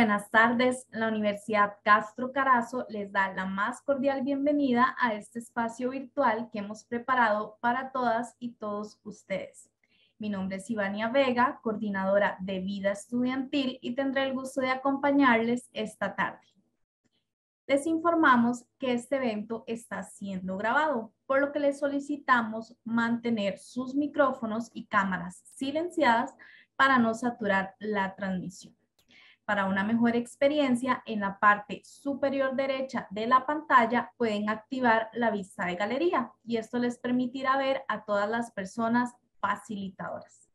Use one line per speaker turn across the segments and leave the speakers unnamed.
buenas tardes. La Universidad Castro Carazo les da la más cordial bienvenida a este espacio virtual que hemos preparado para todas y todos ustedes. Mi nombre es Ivania Vega, coordinadora de Vida Estudiantil y tendré el gusto de acompañarles esta tarde. Les informamos que este evento está siendo grabado, por lo que les solicitamos mantener sus micrófonos y cámaras silenciadas para no saturar la transmisión para una mejor experiencia, en la parte superior derecha de la pantalla pueden activar la vista de galería y esto les permitirá ver a todas las personas facilitadoras.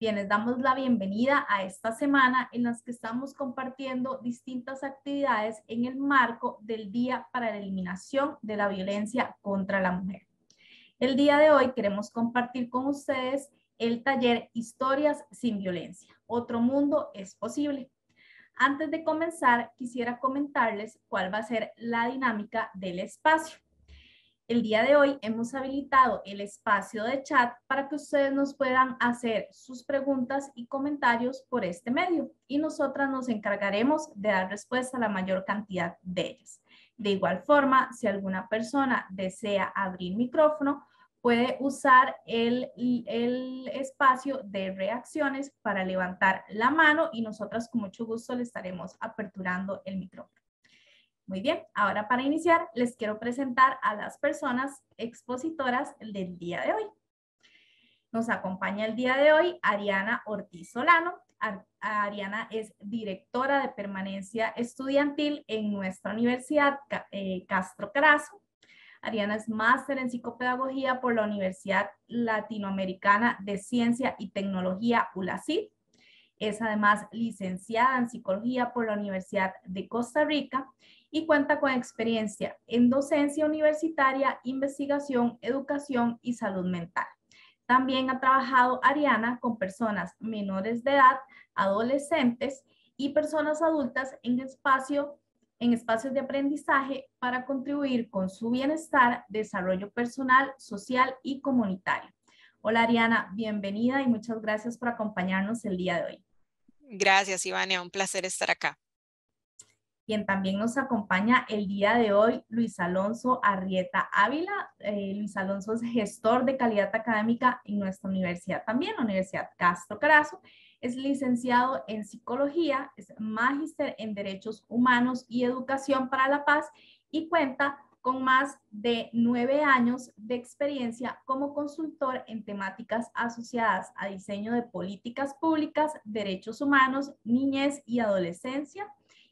Bien, les damos la bienvenida a esta semana en las que estamos compartiendo distintas actividades en el marco del Día para la Eliminación de la Violencia contra la Mujer. El día de hoy queremos compartir con ustedes el taller Historias sin violencia. Otro mundo es posible. Antes de comenzar, quisiera comentarles cuál va a ser la dinámica del espacio. El día de hoy hemos habilitado el espacio de chat para que ustedes nos puedan hacer sus preguntas y comentarios por este medio y nosotras nos encargaremos de dar respuesta a la mayor cantidad de ellas. De igual forma, si alguna persona desea abrir micrófono, puede usar el, espacio de reacciones para levantar la mano y nosotras con mucho gusto le estaremos aperturando el micrófono. Muy bien, ahora para iniciar les quiero presentar a las personas expositoras del día de hoy. Nos acompaña el día de hoy Ariana Ortiz Solano. Ariana es directora de permanencia estudiantil en nuestra universidad eh, Castro Carazo Ariana es máster en psicopedagogía por la Universidad Latinoamericana de Ciencia y Tecnología, ULACID. Es además licenciada en psicología por la Universidad de Costa Rica y cuenta con experiencia en docencia universitaria, investigación, educación y salud mental. También ha trabajado Ariana con personas menores de edad, adolescentes y personas adultas en espacio en espacios de aprendizaje para contribuir con su bienestar, desarrollo personal, social y comunitario. Hola Ariana, bienvenida y muchas gracias por acompañarnos el día de hoy.
Gracias Ivania, un placer estar acá.
Quien también nos acompaña el día de hoy, Luis Alonso Arrieta Ávila. Eh, Luis Alonso es gestor de calidad académica en nuestra universidad también, Universidad Castro Carazo, es licenciado en psicología, es magíster en derechos humanos y educación para la paz y cuenta con más de nueve años de experiencia como consultor en temáticas asociadas a diseño de políticas públicas, derechos humanos, niñez y adolescencia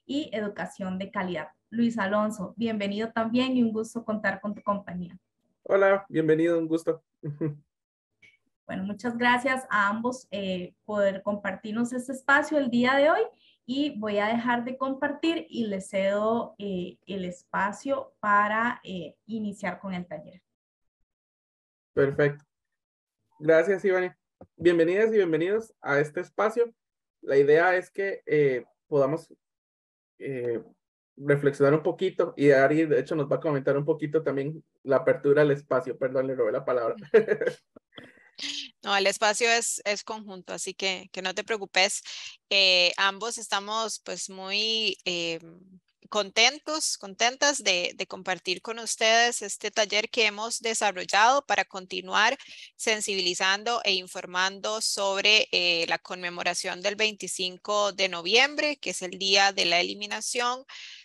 y educación de calidad. Luis Alonso, bienvenido también y un gusto contar con tu compañía.
Hola, bienvenido, un gusto.
Bueno, muchas gracias a ambos eh, por compartirnos este espacio el día de hoy y voy a dejar de compartir y les cedo eh, el espacio para eh, iniciar con el taller.
Perfecto. Gracias, Ivani. Bienvenidas y bienvenidos a este espacio. La idea es que eh, podamos reflexionar un poquito y Ari, de hecho, nos va a comentar un poquito también la apertura al espacio. Perdón, le robé la palabra.
No, el espacio es, es conjunto, así que, que no te preocupes. Eh, ambos estamos pues muy eh, contentos, contentas de, compartir con ustedes este taller que hemos desarrollado para continuar sensibilizando e informando sobre eh, la conmemoración del 25 de noviembre, que es el día de la eliminación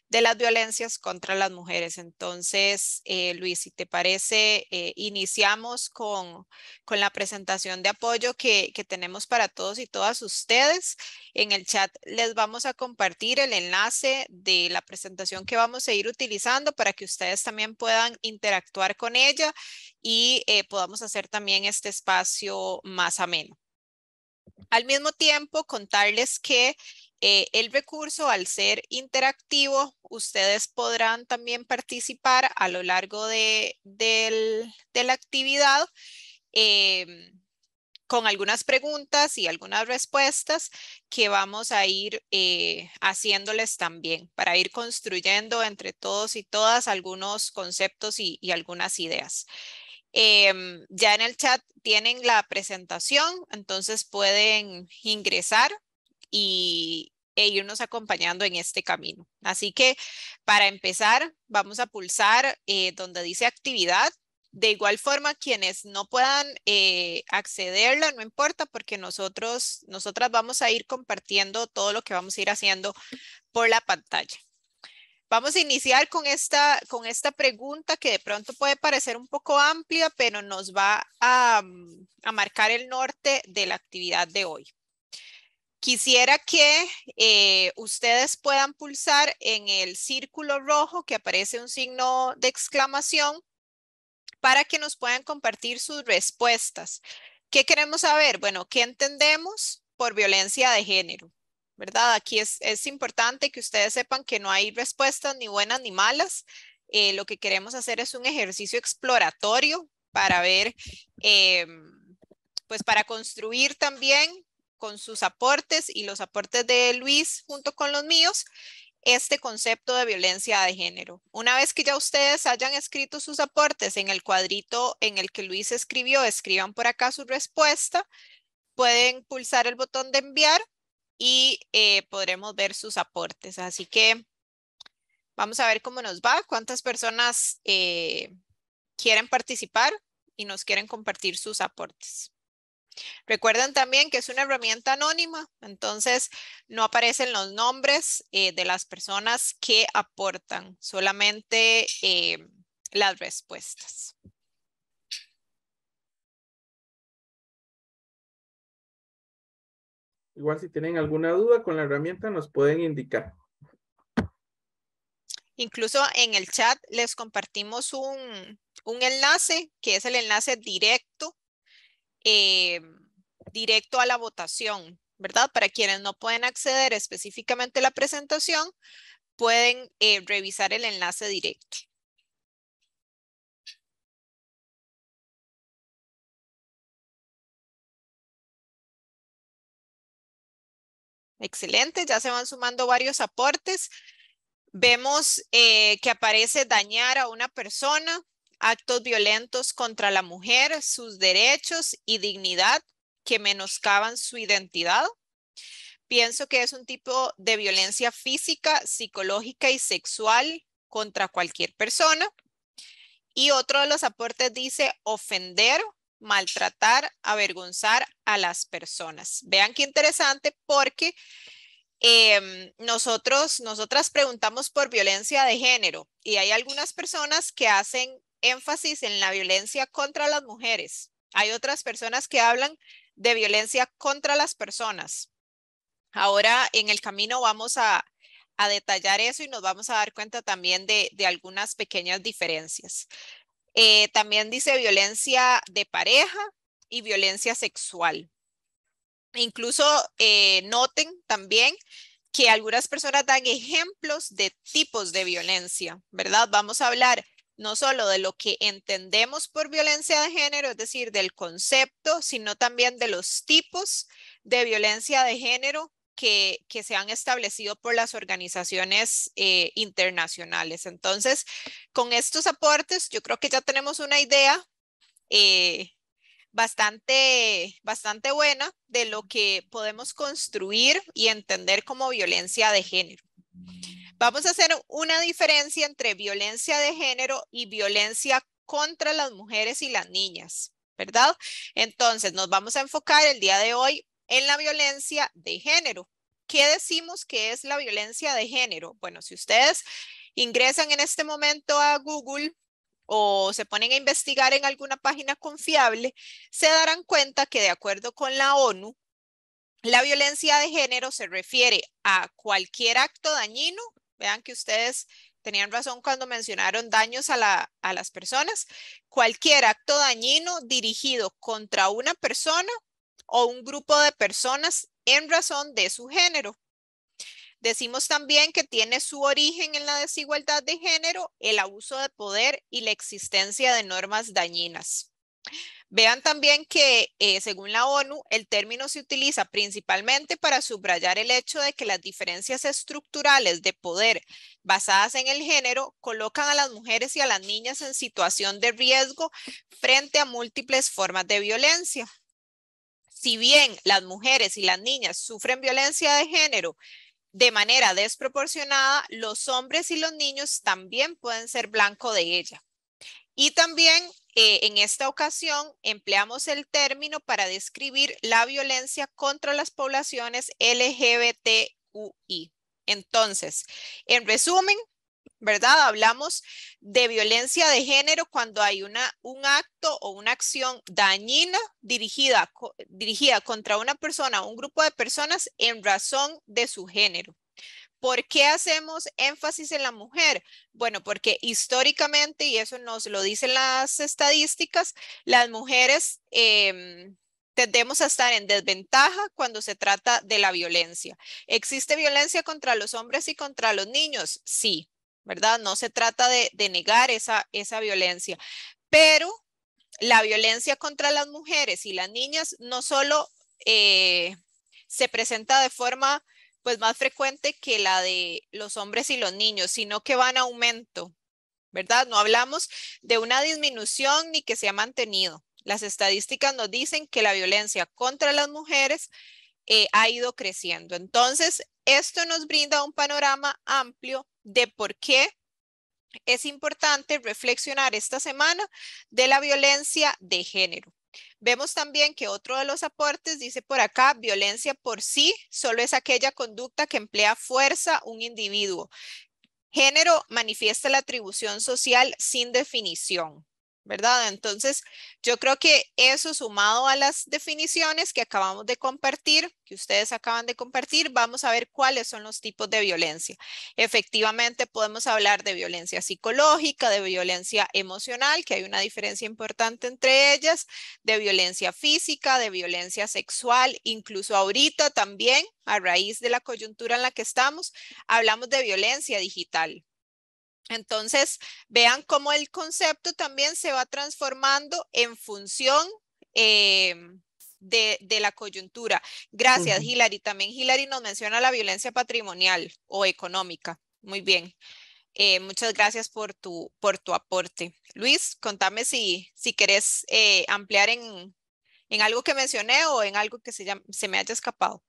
de las violencias contra las mujeres. Entonces, eh, Luis, si te parece, eh, iniciamos con, con, la presentación de apoyo que, que, tenemos para todos y todas ustedes. En el chat les vamos a compartir el enlace de la presentación que vamos a ir utilizando para que ustedes también puedan interactuar con ella y eh, podamos hacer también este espacio más ameno. Al mismo tiempo, contarles que eh, el recurso, al ser interactivo, ustedes podrán también participar a lo largo de, la actividad em, con algunas preguntas y algunas respuestas que vamos a ir eh, haciéndoles también para ir construyendo entre todos y todas algunos conceptos y, algunas ideas. Em, ya en el chat tienen la presentación, entonces pueden ingresar y, e irnos acompañando en este camino. Así que para empezar, vamos a pulsar eh, donde dice actividad. De igual forma, quienes no puedan eh, accederla, no importa, porque nosotros, nosotras vamos a ir compartiendo todo lo que vamos a ir haciendo por la pantalla. Vamos a iniciar con esta, con esta pregunta que de pronto puede parecer un poco amplia, pero nos va a mm, marcar el norte de la actividad de hoy. Quisiera que eh, ustedes puedan pulsar en el círculo rojo que aparece un signo de exclamación para que nos puedan compartir sus respuestas. ¿Qué queremos saber? Bueno, ¿qué entendemos por violencia de género? ¿Verdad? Aquí es, importante que ustedes sepan que no hay respuestas ni buenas ni malas. Eh, lo que queremos hacer es un ejercicio exploratorio para ver, em, pues para construir también con sus aportes y los aportes de Luis junto con los míos este concepto de violencia de género. Una vez que ya ustedes hayan escrito sus aportes en el cuadrito en el que Luis escribió, escriban por acá su respuesta, pueden pulsar el botón de enviar y eh, podremos ver sus aportes. Así que vamos a ver cómo nos va, cuántas personas eh, quieren participar y nos quieren compartir sus aportes. Recuerden también que es una herramienta anónima, entonces no aparecen los nombres eh, de las personas que aportan, solamente eh, las respuestas.
Igual si tienen alguna duda con la
herramienta nos pueden indicar.
Incluso en el chat les compartimos un enlace que es el enlace directo eh, directo a la votación, ¿verdad? Para quienes no pueden acceder específicamente a la presentación, pueden eh, revisar el enlace directo.
Excelente,
ya se van sumando varios aportes. Vemos eh, que aparece dañar a una persona, actos violentos contra la mujer, sus derechos y dignidad que menoscaban su identidad. Pienso que es un tipo de violencia física, psicológica y sexual contra cualquier persona. Y otro de los aportes dice ofender, maltratar, avergonzar a las personas. Vean qué interesante porque em, nosotros, nosotras preguntamos por violencia de género y hay algunas personas que hacen énfasis en la violencia contra las mujeres. Hay otras personas que hablan de violencia contra las personas. Ahora en el camino vamos a, detallar eso y nos vamos a dar cuenta también de, algunas pequeñas diferencias. Eh, también dice violencia de pareja y violencia sexual. Incluso eh, noten también que algunas personas dan ejemplos de tipos de violencia, ¿verdad? Vamos a hablar no solo de lo que entendemos por violencia de género, es decir, del concepto, sino también de los tipos de violencia de género que, que se han establecido por las organizaciones eh, internacionales. Entonces, con estos aportes, yo creo que ya tenemos una idea. Eh, bastante, bastante buena de lo que podemos construir y entender como violencia de género. Vamos a hacer una diferencia entre violencia de género y violencia contra las mujeres y las niñas, ¿verdad? Entonces, nos vamos a enfocar el día de hoy en la violencia de género. ¿Qué decimos que es la violencia de género? Bueno, si ustedes ingresan en este momento a Google o se ponen a investigar en alguna página confiable, se darán cuenta que de acuerdo con la ONU, la violencia de género se refiere a cualquier acto dañino Vean que ustedes tenían razón cuando mencionaron daños a, a las personas. Cualquier acto dañino dirigido contra una persona o un grupo de personas en razón de su género. Decimos también que tiene su origen en la desigualdad de género, el abuso de poder y la existencia de normas dañinas. Vean también que, eh, según la ONU, el término se utiliza principalmente para subrayar el hecho de que las diferencias estructurales de poder basadas en el género colocan a las mujeres y a las niñas en situación de riesgo frente a múltiples formas de violencia. Si bien las mujeres y las niñas sufren violencia de género de manera desproporcionada, los hombres y los niños también pueden ser blanco de ella. Y también eh, en esta ocasión empleamos el término para describir la violencia contra las poblaciones LGBTQI. Entonces, en resumen, ¿verdad? Hablamos de violencia de género cuando hay un acto o una acción dañina dirigida contra una persona o un grupo de personas en razón de su género. ¿Por qué hacemos énfasis en la mujer? Bueno, porque históricamente, y eso nos lo dicen las estadísticas, las mujeres em, tendemos a estar en desventaja cuando se trata de la violencia. ¿Existe violencia contra los hombres y contra los niños? Sí, ¿verdad? No se trata de, negar esa, violencia, pero la violencia contra las mujeres y las niñas no solo eh, se presenta de forma pues más frecuente que la de los hombres y los niños, sino que van a aumento, ¿verdad? No hablamos de una disminución ni que se ha mantenido. Las estadísticas nos dicen que la violencia contra las mujeres eh, ha ido creciendo. Entonces, esto nos brinda un panorama amplio de por qué es importante reflexionar esta semana de la violencia de género. Vemos también que otro de los aportes dice por acá, violencia por sí solo es aquella conducta que emplea fuerza un individuo. Género manifiesta la atribución social sin definición. ¿verdad? Entonces, yo creo que eso sumado a las definiciones que acabamos de compartir, que ustedes acaban de compartir, vamos a ver cuáles son los tipos de violencia. Efectivamente, podemos hablar de violencia psicológica, de violencia emocional, que hay una diferencia importante entre ellas, de violencia física, de violencia sexual, incluso ahorita también, a raíz de la coyuntura en la que estamos, hablamos de violencia digital, entonces, vean cómo el concepto también se va transformando en función em, de, la coyuntura. Gracias, Hilary. También Hilary nos menciona la violencia patrimonial o económica. Muy bien. Eh, muchas gracias por tu, aporte. Luis, contame si, si querés eh, ampliar en, algo que mencioné o en algo que se me haya escapado.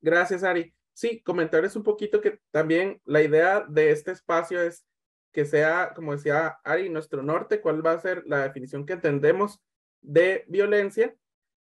Gracias, Ari sí, comentarles un poquito que también la idea de este espacio es que sea, como decía Ari, nuestro norte, cuál va a ser la definición que entendemos de violencia,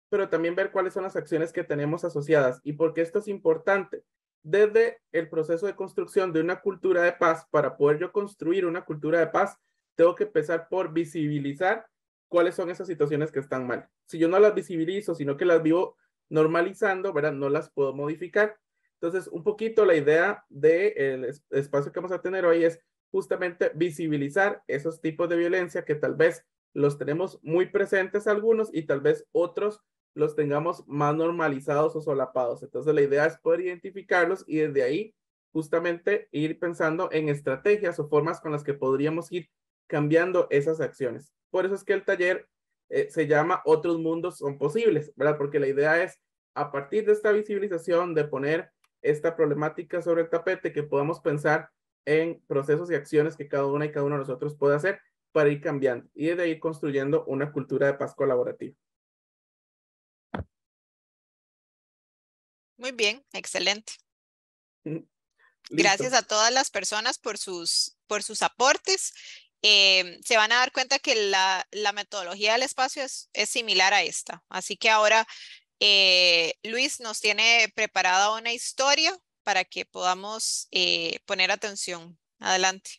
pero también ver cuáles son las acciones que tenemos asociadas y por qué esto es importante. Desde el proceso de construcción de una cultura de paz, para poder yo construir una cultura de paz, tengo que empezar por visibilizar cuáles son esas situaciones que están mal. Si yo no las visibilizo, sino que las vivo normalizando, ¿verdad? No las puedo modificar. Entonces, un poquito la idea del espacio que vamos a tener hoy es justamente visibilizar esos tipos de violencia que tal vez los tenemos muy presentes algunos y tal vez otros los tengamos más normalizados o solapados. Entonces la idea es poder identificarlos y desde ahí justamente ir pensando en estrategias o formas con las que podríamos ir cambiando esas acciones. Por eso es que el taller eh, se llama Otros mundos son posibles, ¿verdad? Porque la idea es a partir de esta visibilización de poner esta problemática sobre el tapete, que podamos pensar en procesos y acciones que cada una y cada uno de nosotros puede hacer para ir cambiando y de ahí construyendo una cultura de paz colaborativa.
Muy
bien, excelente. Gracias a todas las personas por sus, por sus aportes. Em, se van a dar cuenta que la, metodología del espacio es, similar a esta. Así que ahora eh, Luis nos tiene preparada una historia para que podamos eh, poner atención. Adelante.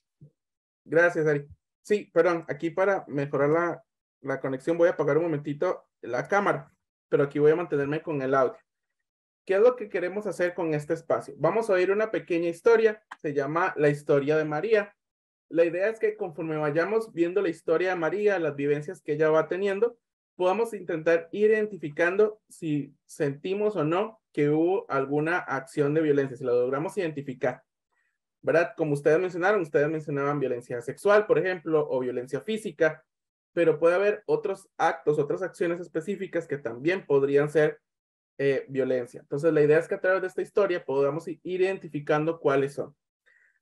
Gracias, Ari. Sí, perdón, aquí para mejorar la, la conexión voy a apagar un momentito la cámara, pero aquí voy a mantenerme con el audio. ¿Qué es lo que queremos hacer con este espacio? Vamos a oír una pequeña historia, se llama La historia de María. La idea es que conforme vayamos viendo la historia de María, las vivencias que ella va teniendo, podamos intentar ir identificando si sentimos o no que hubo alguna acción de violencia, si lo logramos identificar. ¿Verdad? Como ustedes mencionaron, ustedes mencionaban violencia sexual, por ejemplo, o violencia física, pero puede haber otros actos, otras acciones específicas que también podrían ser eh, violencia. Entonces, la idea es que a través de esta historia podamos ir identificando cuáles son.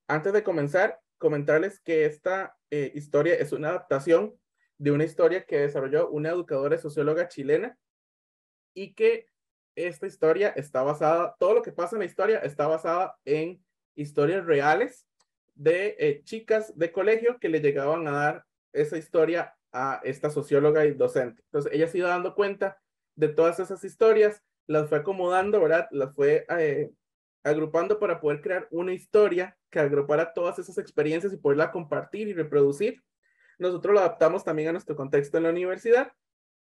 Antes de comenzar, comentarles que esta eh, historia es una adaptación de una historia que desarrolló una educadora socióloga chilena y que esta historia está basada, todo lo que pasa en la historia está basada en historias reales de eh, chicas de colegio que le llegaban a dar esa historia a esta socióloga y docente. Entonces, ella se iba dando cuenta de todas esas historias, las fue acomodando, ¿verdad? Las fue eh, agrupando para poder crear una historia que agrupara todas esas experiencias y poderla compartir y reproducir nosotros lo adaptamos también a nuestro contexto en la universidad,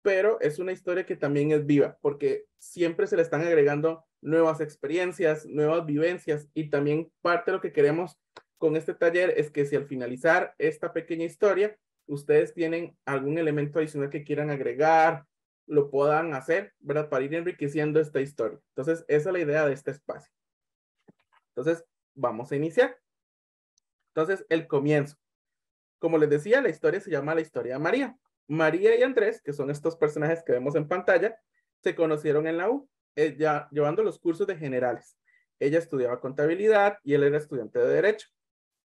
pero es una historia que también es viva, porque siempre se le están agregando nuevas experiencias, nuevas vivencias y también parte de lo que queremos con este taller es que si al finalizar esta pequeña historia, ustedes tienen algún elemento adicional que quieran agregar, lo puedan hacer, ¿verdad? Para ir enriqueciendo esta historia. Entonces, esa es la idea de este espacio. Entonces, vamos a iniciar. Entonces, el comienzo. Como les decía, la historia se llama la historia de María. María y Andrés, que son estos personajes que vemos en pantalla, se conocieron en la U, ella, llevando los cursos de generales. Ella estudiaba contabilidad y él era estudiante de derecho.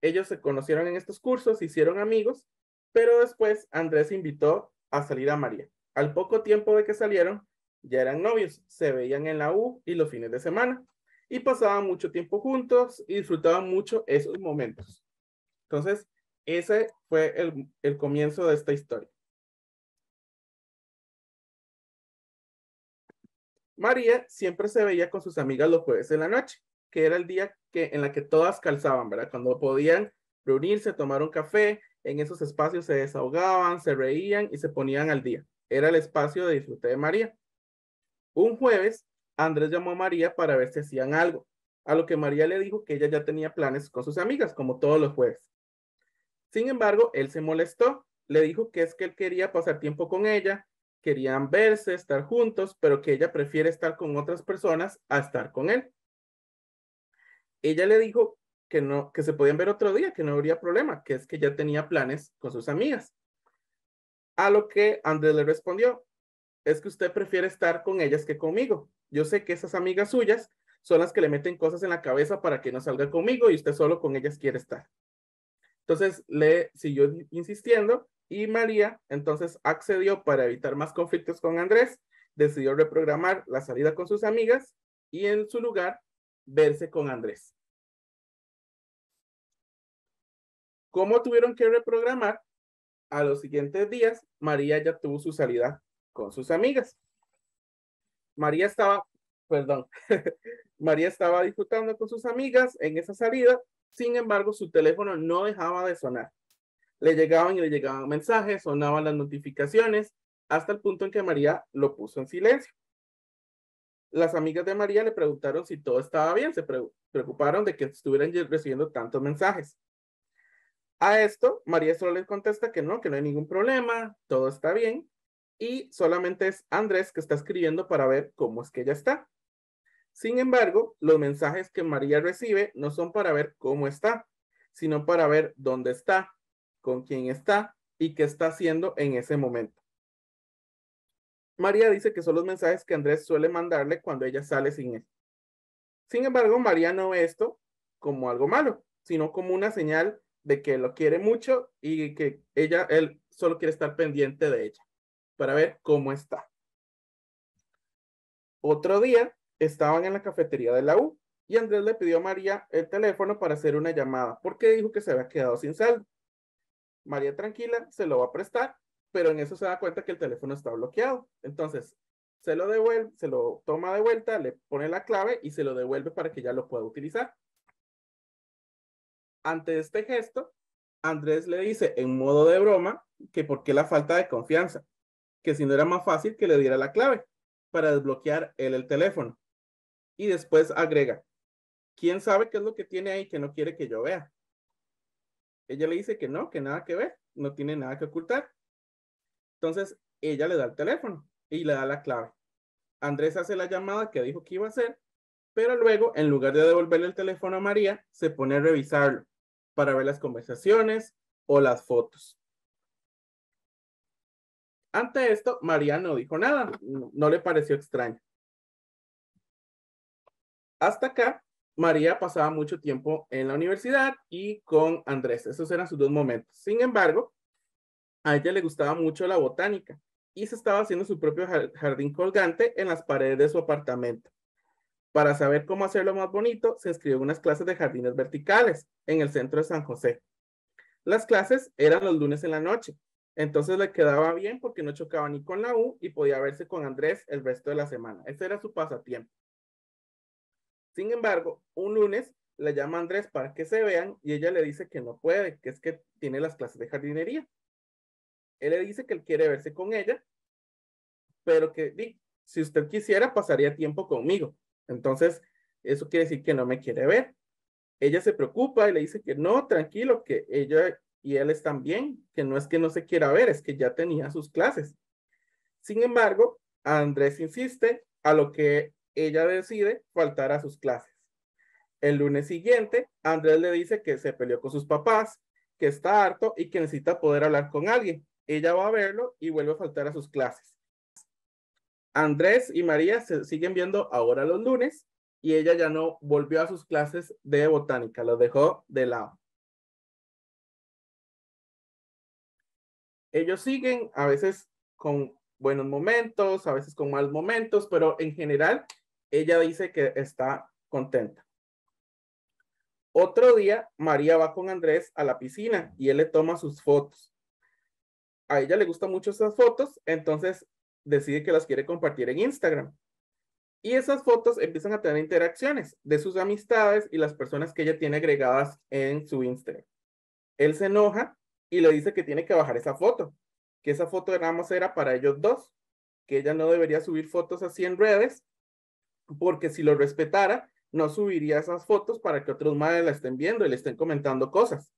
Ellos se conocieron en estos cursos, hicieron amigos, pero después Andrés invitó a salir a María. Al poco tiempo de que salieron, ya eran novios, se veían en la U y los fines de semana y pasaban mucho tiempo juntos y disfrutaban mucho esos momentos. Entonces, ese fue el, comienzo de esta historia. María siempre se veía con sus amigas los jueves de la noche, que era el día que, en la que todas calzaban, ¿verdad? Cuando podían reunirse, tomar un café, en esos espacios se desahogaban, se reían y se ponían al día. Era el espacio de disfrute de María. Un jueves, Andrés llamó a María para ver si hacían algo, a lo que María le dijo que ella ya tenía planes con sus amigas, como todos los jueves. Sin embargo, él se molestó, le dijo que es que él quería pasar tiempo con ella, querían verse, estar juntos, pero que ella prefiere estar con otras personas a estar con él. Ella le dijo que no que se podían ver otro día, que no habría problema, que es que ya tenía planes con sus amigas. A lo que Andrés le respondió, es que usted prefiere estar con ellas que conmigo. Yo sé que esas amigas suyas son las que le meten cosas en la cabeza para que no salga conmigo y usted solo con ellas quiere estar. Entonces le siguió insistiendo y María entonces accedió para evitar más conflictos con Andrés, decidió reprogramar la salida con sus amigas y en su lugar verse con Andrés. ¿Cómo tuvieron que reprogramar? A los siguientes días, María ya tuvo su salida con sus amigas. María estaba, perdón, María estaba disfrutando con sus amigas en esa salida sin embargo, su teléfono no dejaba de sonar. Le llegaban y le llegaban mensajes, sonaban las notificaciones, hasta el punto en que María lo puso en silencio. Las amigas de María le preguntaron si todo estaba bien, se preocuparon de que estuvieran recibiendo tantos mensajes. A esto, María solo les contesta que no, que no hay ningún problema, todo está bien, y solamente es Andrés que está escribiendo para ver cómo es que ella está. Sin embargo, los mensajes que María recibe no son para ver cómo está, sino para ver dónde está, con quién está y qué está haciendo en ese momento. María dice que son los mensajes que Andrés suele mandarle cuando ella sale sin él. Sin embargo, María no ve esto como algo malo, sino como una señal de que lo quiere mucho y que ella, él solo quiere estar pendiente de ella para ver cómo está. Otro día, estaban en la cafetería de la U y Andrés le pidió a María el teléfono para hacer una llamada porque dijo que se había quedado sin saldo. María tranquila se lo va a prestar, pero en eso se da cuenta que el teléfono está bloqueado. Entonces, se lo devuelve, se lo toma de vuelta, le pone la clave y se lo devuelve para que ya lo pueda utilizar. Ante este gesto, Andrés le dice en modo de broma que por qué la falta de confianza, que si no era más fácil que le diera la clave para desbloquear él el teléfono y después agrega, ¿quién sabe qué es lo que tiene ahí que no quiere que yo vea? Ella le dice que no, que nada que ver, no tiene nada que ocultar. Entonces, ella le da el teléfono y le da la clave. Andrés hace la llamada que dijo que iba a hacer, pero luego, en lugar de devolverle el teléfono a María, se pone a revisarlo para ver las conversaciones o las fotos. Ante esto, María no dijo nada, no, le pareció extraño. Hasta acá, María pasaba mucho tiempo en la universidad y con Andrés. Esos eran sus dos momentos. Sin embargo, a ella le gustaba mucho la botánica y se estaba haciendo su propio jardín colgante en las paredes de su apartamento. Para saber cómo hacerlo más bonito, se inscribió en unas clases de jardines verticales en el centro de San José. Las clases eran los lunes en la noche, entonces le quedaba bien porque no chocaba ni con la U y podía verse con Andrés el resto de la semana. Ese era su pasatiempo. Sin embargo, un lunes la llama Andrés para que se vean y ella le dice que no puede, que es que tiene las clases de jardinería. Él le dice que él quiere verse con ella, pero que si usted quisiera pasaría tiempo conmigo. Entonces, eso quiere decir que no me quiere ver. Ella se preocupa y le dice que no, tranquilo, que ella y él están bien, que no es que no se quiera ver, es que ya tenía sus clases. Sin embargo, Andrés insiste, a lo que ella decide faltar a sus clases. El lunes siguiente, Andrés le dice que se peleó con sus papás, que está harto y que necesita poder hablar con alguien. Ella va a verlo y vuelve a faltar a sus clases. Andrés y María se siguen viendo ahora los lunes y ella ya no volvió a sus clases de botánica, los dejó de lado. Ellos siguen a veces con buenos momentos, a veces con malos momentos, pero en general ella dice que está contenta. Otro día, María va con Andrés a la piscina y él le toma sus fotos. A ella le gustan mucho esas fotos, entonces decide que las quiere compartir en Instagram. Y esas fotos empiezan a tener interacciones de sus amistades y las personas que ella tiene agregadas en su Instagram. Él se enoja y le dice que tiene que bajar esa foto, que esa foto nada más era para ellos dos, que ella no debería subir fotos así en redes porque si lo respetara, no subiría esas fotos para que otros madres la estén viendo y le estén comentando cosas.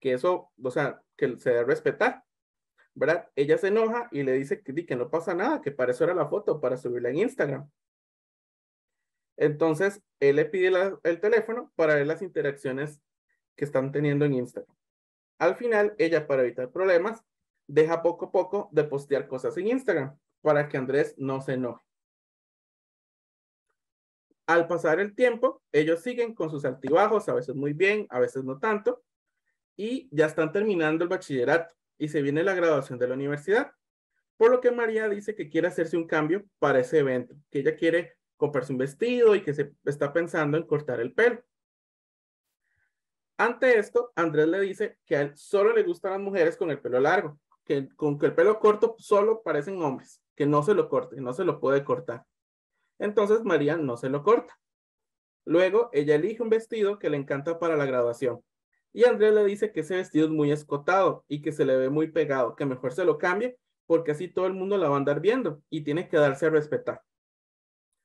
Que eso, o sea, que se debe respetar. ¿Verdad? Ella se enoja y le dice que, no pasa nada, que para eso era la foto, para subirla en Instagram. Entonces, él le pide el teléfono para ver las interacciones que están teniendo en Instagram. Al final, ella, para evitar problemas, deja poco a poco de postear cosas en Instagram para que Andrés no se enoje. Al pasar el tiempo, ellos siguen con sus altibajos, a veces muy bien, a veces no tanto, y ya están terminando el bachillerato y se viene la graduación de la universidad. Por lo que María dice que quiere hacerse un cambio para ese evento, que ella quiere comprarse un vestido y que se está pensando en cortar el pelo. Ante esto, Andrés le dice que solo le gustan las mujeres con el pelo largo, que con el pelo corto solo parecen hombres, que no se lo corte, no se lo puede cortar. Entonces María no se lo corta. Luego ella elige un vestido que le encanta para la graduación. Y Andrés le dice que ese vestido es muy escotado y que se le ve muy pegado, que mejor se lo cambie porque así todo el mundo la va a andar viendo y tiene que darse a respetar.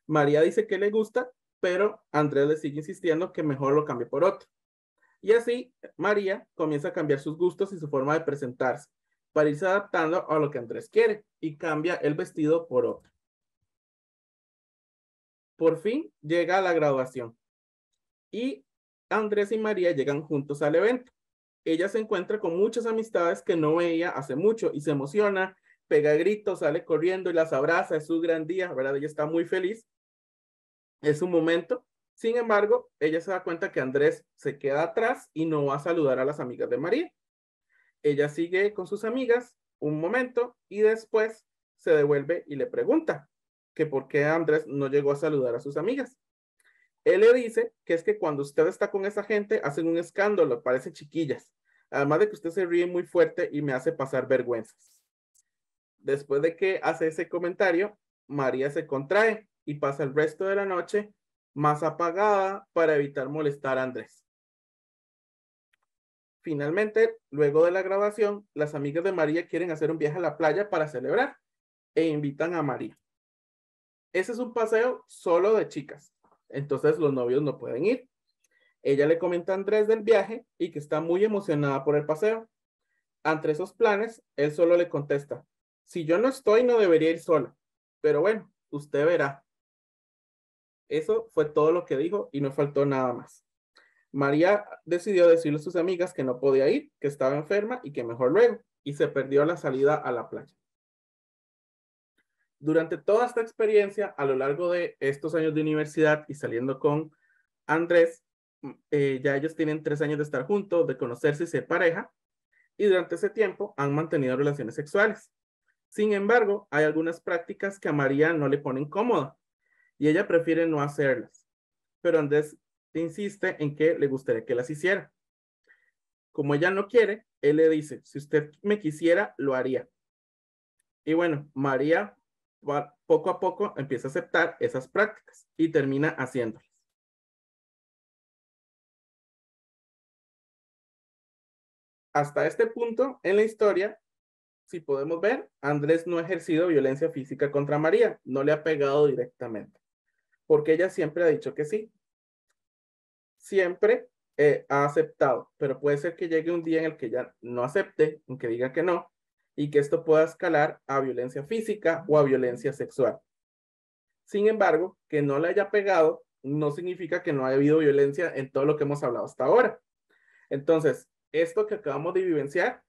María dice que le gusta, pero Andrés le sigue insistiendo que mejor lo cambie por otro. Y así María comienza a cambiar sus gustos y su forma de presentarse para irse adaptando a lo que Andrés quiere y cambia el vestido por otro. Por fin llega la graduación y Andrés y María llegan juntos al evento. Ella se encuentra con muchas amistades que no veía hace mucho y se emociona, pega gritos, sale corriendo y las abraza. Es su gran día, ¿verdad? Ella está muy feliz. Es un momento. Sin embargo, ella se da cuenta que Andrés se queda atrás y no va a saludar a las amigas de María. Ella sigue con sus amigas un momento y después se devuelve y le pregunta, que por qué Andrés no llegó a saludar a sus amigas. Él le dice que es que cuando usted está con esa gente hacen un escándalo, parecen chiquillas. Además de que usted se ríe muy fuerte y me hace pasar vergüenzas. Después de que hace ese comentario, María se contrae y pasa el resto de la noche más apagada para evitar molestar a Andrés. Finalmente, luego de la grabación, las amigas de María quieren hacer un viaje a la playa para celebrar e invitan a María. Ese es un paseo solo de chicas. Entonces los novios no pueden ir. Ella le comenta a Andrés del viaje y que está muy emocionada por el paseo. Ante esos planes, él solo le contesta, si yo no estoy, no debería ir sola. Pero bueno, usted verá. Eso fue todo lo que dijo y no faltó nada más. María decidió decirle a sus amigas que no podía ir, que estaba enferma y que mejor luego, y se perdió la salida a la playa durante toda esta experiencia, a lo largo de estos años de universidad y saliendo con Andrés, mm, eh, ya ellos tienen tres años de estar juntos, de conocerse y ser pareja, y durante ese tiempo han mantenido relaciones sexuales. Sin embargo, hay algunas prácticas que a María no le ponen cómoda y ella prefiere no hacerlas, pero Andrés insiste en que le gustaría que las hiciera. Como ella no quiere, él le dice, si usted me quisiera, lo haría. Y bueno, María poco a poco empieza a aceptar esas prácticas y termina haciéndolas.
Hasta este punto en la
historia, si podemos ver, Andrés no ha ejercido violencia física contra María, no le ha pegado directamente, porque ella siempre ha dicho que sí. Siempre eh, ha aceptado, pero puede ser que llegue un día en el que ya no acepte, en diga que no, y que esto pueda escalar a violencia física o a violencia sexual. Sin embargo, que no le haya pegado no significa que no haya habido violencia en todo lo que hemos hablado hasta ahora. Entonces, esto que acabamos de vivenciar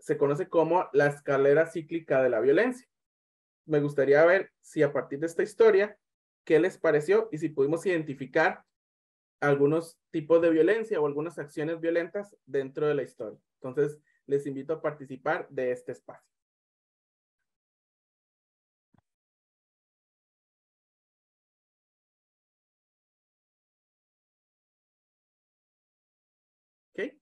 se conoce como la escalera cíclica de la violencia. Me gustaría ver si a partir de esta historia, qué les pareció y si pudimos identificar algunos tipos de violencia o algunas acciones violentas dentro de la historia. Entonces, les invito a participar de este espacio. ¿Okay?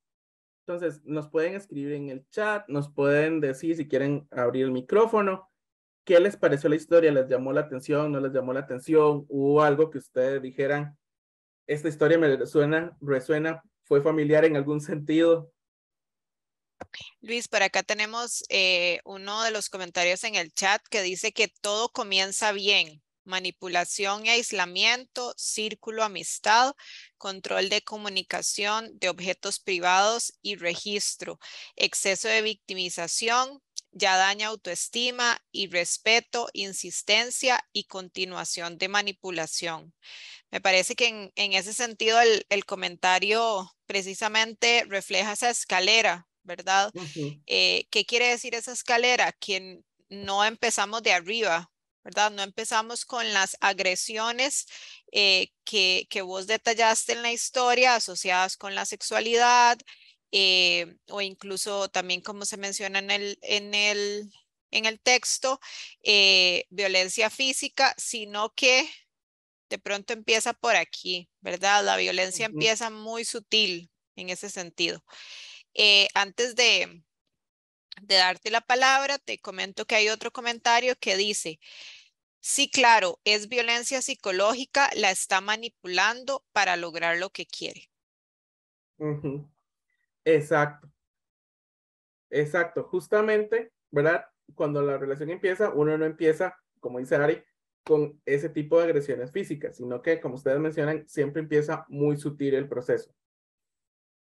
Entonces, nos pueden escribir en el chat, nos pueden decir si quieren abrir el micrófono, qué les pareció la historia, les llamó la atención, no les llamó la atención, hubo algo que ustedes dijeran, esta historia me resuena, resuena, fue familiar en algún sentido,
Luis, por acá tenemos eh, uno de los comentarios en el chat que dice que todo comienza bien. Manipulación y aislamiento, círculo amistad, control de comunicación de objetos privados y registro, exceso de victimización, ya daña autoestima y respeto, insistencia y continuación de manipulación. Me parece que en, ese sentido el comentario precisamente refleja esa escalera ¿verdad? Eh, ¿Qué quiere decir esa escalera? Que no empezamos de arriba, ¿verdad? No empezamos con las agresiones eh, que, que, vos detallaste en la historia asociadas con la sexualidad eh, o incluso también como se menciona en el, en el, en el texto, violencia física, sino que de pronto empieza por aquí, ¿verdad? La violencia empieza muy sutil en ese sentido. Eh, antes de, darte la palabra, te comento que hay otro comentario que dice, sí, claro, es violencia psicológica, la está manipulando para lograr lo que quiere.
Exacto. Exacto. Justamente, ¿verdad? Cuando la relación empieza, uno no empieza, como dice Ari, con ese tipo de agresiones físicas, sino que, como ustedes mencionan, siempre empieza muy sutil el proceso.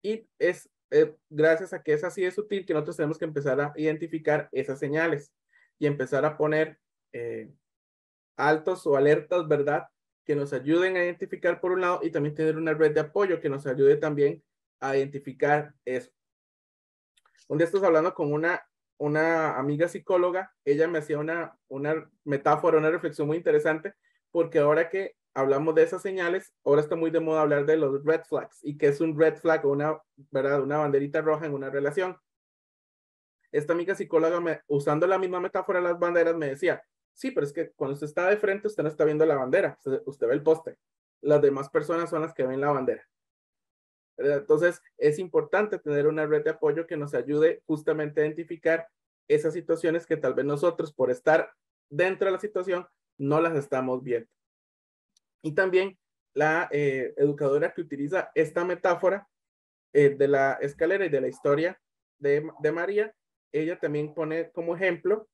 Y es eh, gracias a que es así es útil que nosotros tenemos que empezar a identificar esas señales y empezar a poner eh, altos o alertas, ¿verdad? Que nos ayuden a identificar por un lado y también tener una red de apoyo que nos ayude también a identificar eso. Un día estás hablando con una, una amiga psicóloga, ella me hacía una, una metáfora, una reflexión muy interesante, porque ahora que hablamos de esas señales, ahora está muy de moda hablar de los red flags y que es un red flag o una, ¿verdad? una banderita roja en una relación. Esta amiga psicóloga, usando la misma metáfora de las banderas, me decía, sí, pero es que cuando usted está de frente, usted no está viendo la bandera, usted, ve el poste. Las demás personas son las que ven la bandera. Entonces, es importante tener una red de apoyo que nos ayude justamente a identificar esas situaciones que tal vez nosotros, por estar dentro de la situación, no las estamos viendo. Y también la eh, educadora que utiliza esta metáfora eh, de la escalera y de la historia de, María, ella también pone como ejemplo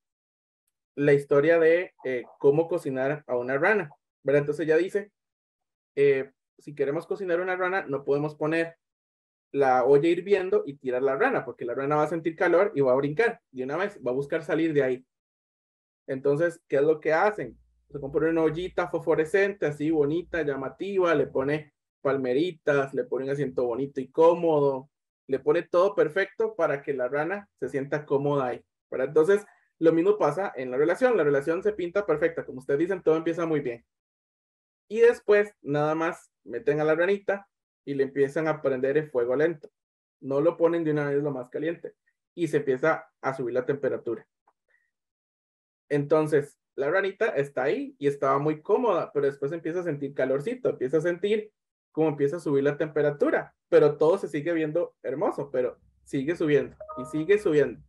la historia de eh, cómo cocinar a una rana, Entonces ella dice, si queremos cocinar una rana, no podemos poner la olla hirviendo y tirar la rana, porque la rana va a sentir calor y va a brincar, y una vez va a buscar salir de ahí. Entonces, ¿qué es lo que hacen? se compone una ollita fosforescente, así bonita, llamativa, le pone palmeritas, le pone un asiento bonito y cómodo, le pone todo perfecto para que la rana se sienta cómoda ahí. para Entonces, lo mismo pasa en la relación. La relación se pinta perfecta. Como ustedes dicen, todo empieza muy bien. Y después, nada más, meten a la ranita y le empiezan a prender el fuego lento. No lo ponen de una vez lo más caliente. Y se empieza a subir la temperatura. Entonces, la ranita está ahí y estaba muy cómoda, pero después empieza a sentir calorcito, empieza a sentir como empieza a subir la temperatura, pero todo se sigue viendo hermoso, pero sigue subiendo y sigue subiendo.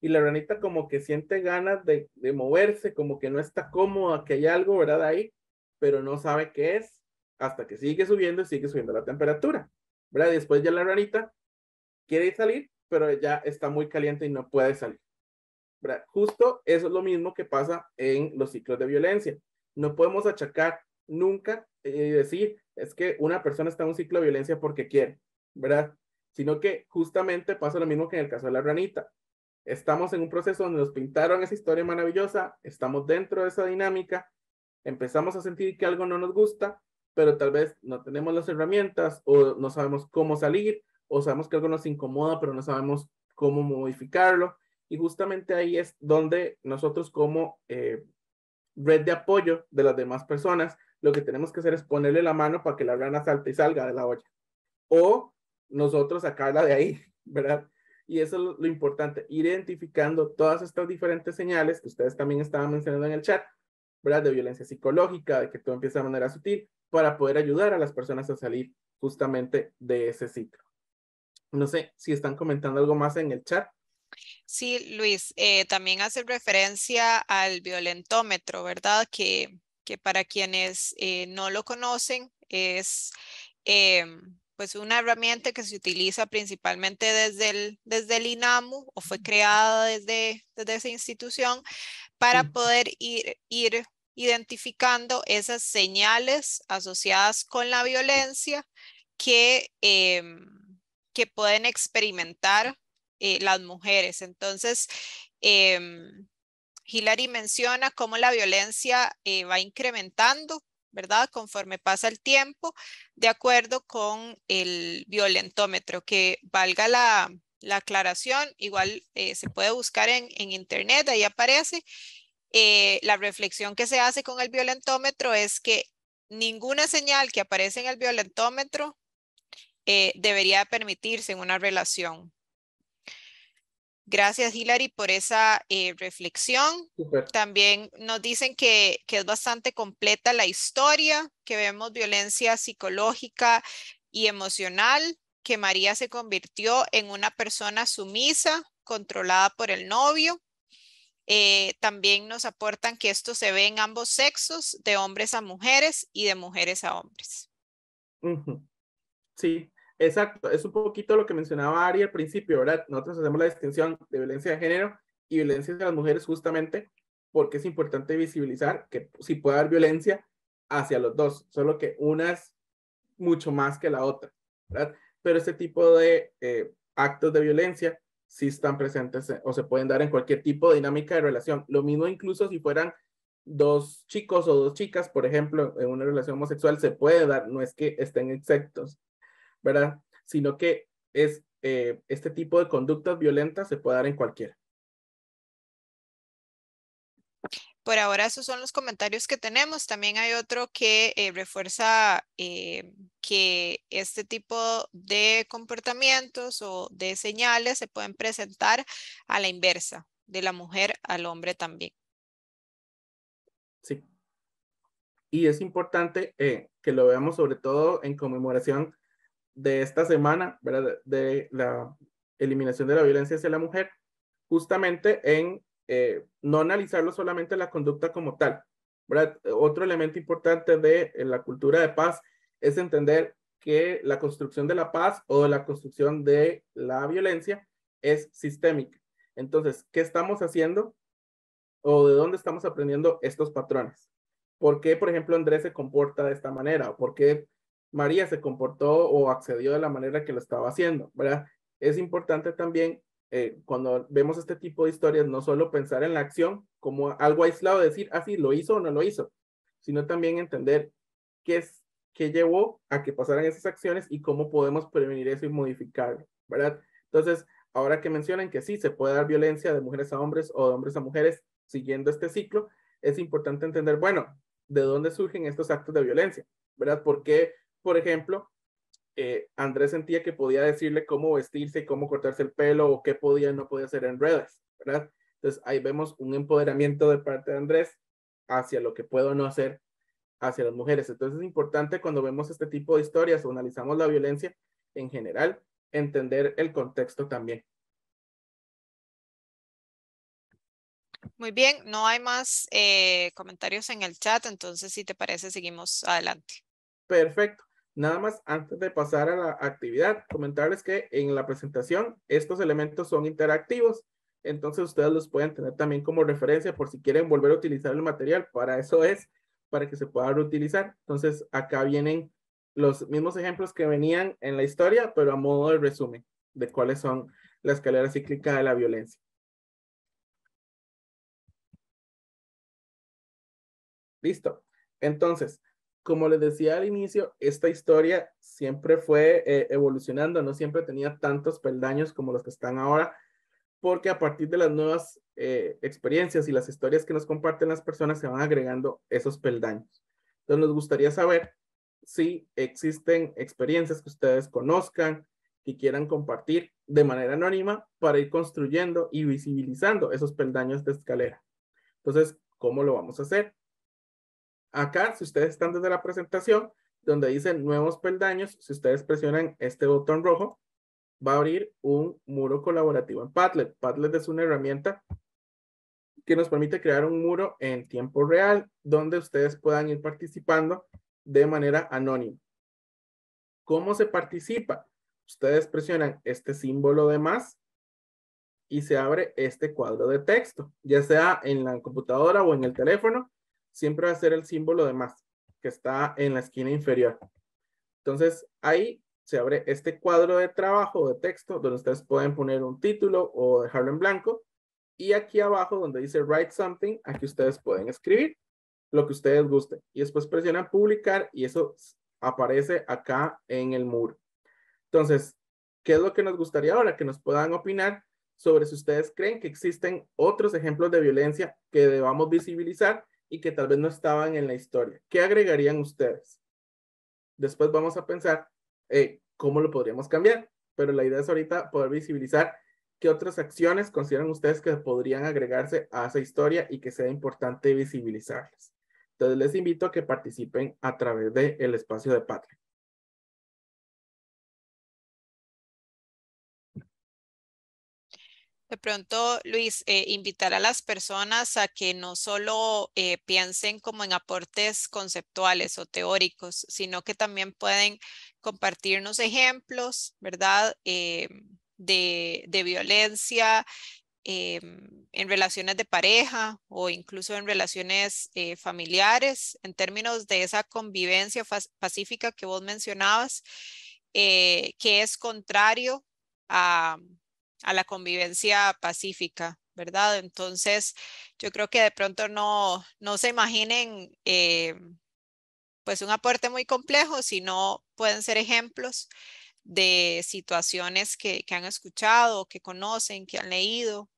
Y la ranita como que siente ganas de, de moverse, como que no está cómoda, que hay algo, ¿verdad? Ahí, pero no sabe qué es hasta que sigue subiendo y sigue subiendo la temperatura, ¿verdad? después ya la ranita quiere salir, pero ya está muy caliente y no puede salir. Justo eso es lo mismo que pasa en los ciclos de violencia. No podemos achacar nunca eh, y decir, es que una persona está en un ciclo de violencia porque quiere, ¿verdad? Sino que justamente pasa lo mismo que en el caso de la ranita. Estamos en un proceso donde nos pintaron esa historia maravillosa, estamos dentro de esa dinámica, empezamos a sentir que algo no nos gusta, pero tal vez no tenemos las herramientas o no sabemos cómo salir o sabemos que algo nos incomoda, pero no sabemos cómo modificarlo. Y justamente ahí es donde nosotros como eh, red de apoyo de las demás personas, lo que tenemos que hacer es ponerle la mano para que la rana salte y salga de la olla. O nosotros sacarla de ahí, ¿verdad? Y eso es lo importante, ir identificando todas estas diferentes señales que ustedes también estaban mencionando en el chat, ¿verdad? De violencia psicológica, de que todo empieza de manera sutil, para poder ayudar a las personas a salir justamente de ese ciclo. No sé si están comentando algo más en el chat.
Sí, Luis, eh, también hace referencia al violentómetro, ¿verdad? Que, para quienes eh, no lo conocen es em, pues una herramienta que se utiliza principalmente desde el, desde el INAMU o fue creada desde, esa institución para poder ir, identificando esas señales asociadas con la violencia que em, pueden experimentar eh, las mujeres. Entonces, eh, Hillary menciona cómo la violencia eh, va incrementando, ¿verdad? Conforme pasa el tiempo, de acuerdo con el violentómetro, que valga la, aclaración, igual eh, se puede buscar en, en internet, ahí aparece. la reflexión que se hace con el violentómetro es que ninguna señal que aparece en el violentómetro debería permitirse en una relación, Gracias, Hilary, por esa eh, reflexión. También nos dicen que, es bastante completa la historia, que vemos violencia psicológica y emocional, que María se convirtió en una persona sumisa, controlada por el novio. Eh, también nos aportan que esto se ve en ambos sexos, de hombres a mujeres y de mujeres a hombres.
Sí, Exacto, es un poquito lo que mencionaba Ari al principio, ¿verdad? Nosotros hacemos la distinción de violencia de género y violencia de las mujeres justamente porque es importante visibilizar que sí puede haber violencia hacia los dos, solo que una es mucho más que la otra, ¿verdad? Pero este tipo de eh, actos de violencia sí están presentes eh, o se pueden dar en cualquier tipo de dinámica de relación. Lo mismo incluso si fueran dos chicos o dos chicas, por ejemplo, en una relación homosexual se puede dar, no es que estén exentos ¿verdad? Sino que es, eh, este tipo de conductas violentas se puede dar en cualquiera.
Por ahora esos son los comentarios que tenemos. También hay otro que eh, refuerza eh, que este tipo de comportamientos o de señales se pueden presentar a la inversa, de la mujer al hombre también.
Sí. Y es importante que lo veamos sobre todo en conmemoración de esta semana, ¿verdad? De, la eliminación de la violencia hacia la mujer, justamente en eh, no analizarlo solamente la conducta como tal. ¿verdad? Otro elemento importante de la cultura de paz es entender que la construcción de la paz o la construcción de la violencia es sistémica. Entonces, ¿qué estamos haciendo o de dónde estamos aprendiendo estos patrones? ¿Por qué, por ejemplo, Andrés se comporta de esta manera? por qué María se comportó o accedió de la manera que lo estaba haciendo, ¿verdad? Es importante también eh, cuando vemos este tipo de historias, no solo pensar en la acción como algo aislado, decir, ah, sí, lo hizo o no lo hizo, sino también entender qué, es, qué llevó a que pasaran esas acciones y cómo podemos prevenir eso y modificarlo, ¿verdad? Entonces, ahora que mencionan que sí, se puede dar violencia de mujeres a hombres o de hombres a mujeres siguiendo este ciclo, es importante entender, bueno, ¿de dónde surgen estos actos de violencia? ¿Verdad? porque qué por ejemplo, eh, Andrés sentía que podía decirle cómo vestirse cómo cortarse el pelo o qué podía y no podía hacer en redes, ¿verdad? Entonces ahí vemos un empoderamiento de parte de Andrés hacia lo que puedo no hacer hacia las mujeres. Entonces es importante cuando vemos este tipo de historias o analizamos la violencia en general, entender el contexto también.
Muy bien, no hay más eh, comentarios en el chat, entonces si te parece seguimos adelante.
Perfecto. Nada más antes de pasar a la actividad, comentarles que en la presentación estos elementos son interactivos, entonces ustedes los pueden tener también como referencia por si quieren volver a utilizar el material, para eso es, para que se pueda reutilizar. Entonces acá vienen los mismos ejemplos que venían en la historia, pero a modo de resumen de cuáles son las escaleras cíclicas de la violencia. Listo. Entonces, como les decía al inicio, esta historia siempre fue eh, evolucionando, no siempre tenía tantos peldaños como los que están ahora, porque a partir de las nuevas eh, experiencias y las historias que nos comparten las personas se van agregando esos peldaños. Entonces nos gustaría saber si existen experiencias que ustedes conozcan, que quieran compartir de manera anónima para ir construyendo y visibilizando esos peldaños de escalera. Entonces, ¿cómo lo vamos a hacer? Acá, si ustedes están desde la presentación, donde dice nuevos peldaños, si ustedes presionan este botón rojo, va a abrir un muro colaborativo en Padlet. Padlet es una herramienta que nos permite crear un muro en tiempo real, donde ustedes puedan ir participando de manera anónima. ¿Cómo se participa? Ustedes presionan este símbolo de más y se abre este cuadro de texto, ya sea en la computadora o en el teléfono siempre va a ser el símbolo de más, que está en la esquina inferior. Entonces, ahí se abre este cuadro de trabajo de texto, donde ustedes pueden poner un título o dejarlo en blanco. Y aquí abajo, donde dice Write Something, aquí ustedes pueden escribir lo que ustedes gusten. Y después presionan Publicar y eso aparece acá en el muro. Entonces, ¿qué es lo que nos gustaría ahora? Que nos puedan opinar sobre si ustedes creen que existen otros ejemplos de violencia que debamos visibilizar y que tal vez no estaban en la historia. ¿Qué agregarían ustedes? Después vamos a pensar eh, cómo lo podríamos cambiar, pero la idea es ahorita poder visibilizar qué otras acciones consideran ustedes que podrían agregarse a esa historia y que sea importante visibilizarlas. Entonces les invito a que participen a través del el espacio de Patreon.
de pronto, Luis, eh, invitar a las personas a que no solo eh, piensen como en aportes conceptuales o teóricos, sino que también pueden compartirnos ejemplos, ¿verdad? Eh, de, de, violencia en relaciones de pareja o incluso en relaciones familiares, en términos de esa convivencia pacífica que vos mencionabas, que es contrario a a la convivencia pacífica, ¿verdad? Entonces, yo creo que de pronto no, no se imaginen eh, pues un aporte muy complejo, sino pueden ser ejemplos de situaciones que, que han escuchado, que conocen, que han leído.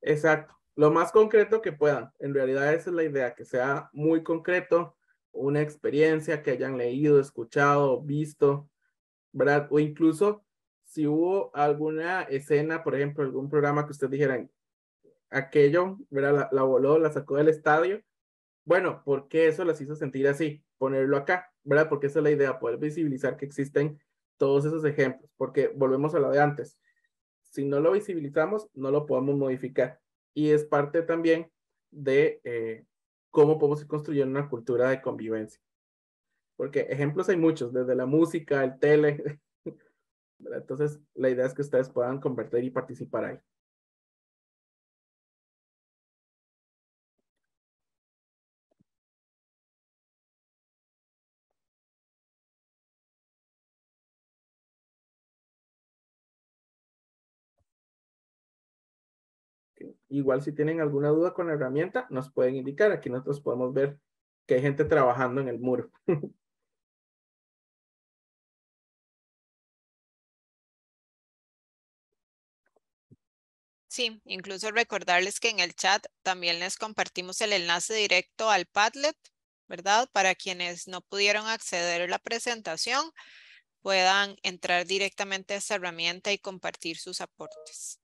Exacto, lo más concreto que puedan. En realidad esa es la idea, que sea muy concreto, una experiencia que hayan leído, escuchado, visto, ¿verdad? O incluso si hubo alguna escena, por ejemplo, algún programa que ustedes dijeran, aquello, ¿verdad? La, voló, la sacó del estadio. Bueno, ¿por qué eso las hizo sentir así? Ponerlo acá, ¿verdad? Porque esa es la idea, poder visibilizar que existen todos esos ejemplos, porque volvemos a lo de antes. Si no lo visibilizamos, no lo podemos modificar. Y es parte también de eh, cómo podemos construir una cultura de convivencia. Porque ejemplos hay muchos, desde la música, el tele, entonces, la idea es que ustedes puedan convertir y participar ahí. Igual si tienen alguna duda con la herramienta, nos pueden indicar. Aquí nosotros podemos ver que hay gente trabajando en el muro.
Sí, incluso recordarles que en el chat también les compartimos el enlace directo al Padlet, ¿verdad? Para quienes no pudieron acceder a la presentación, puedan entrar directamente a esta herramienta y compartir sus aportes.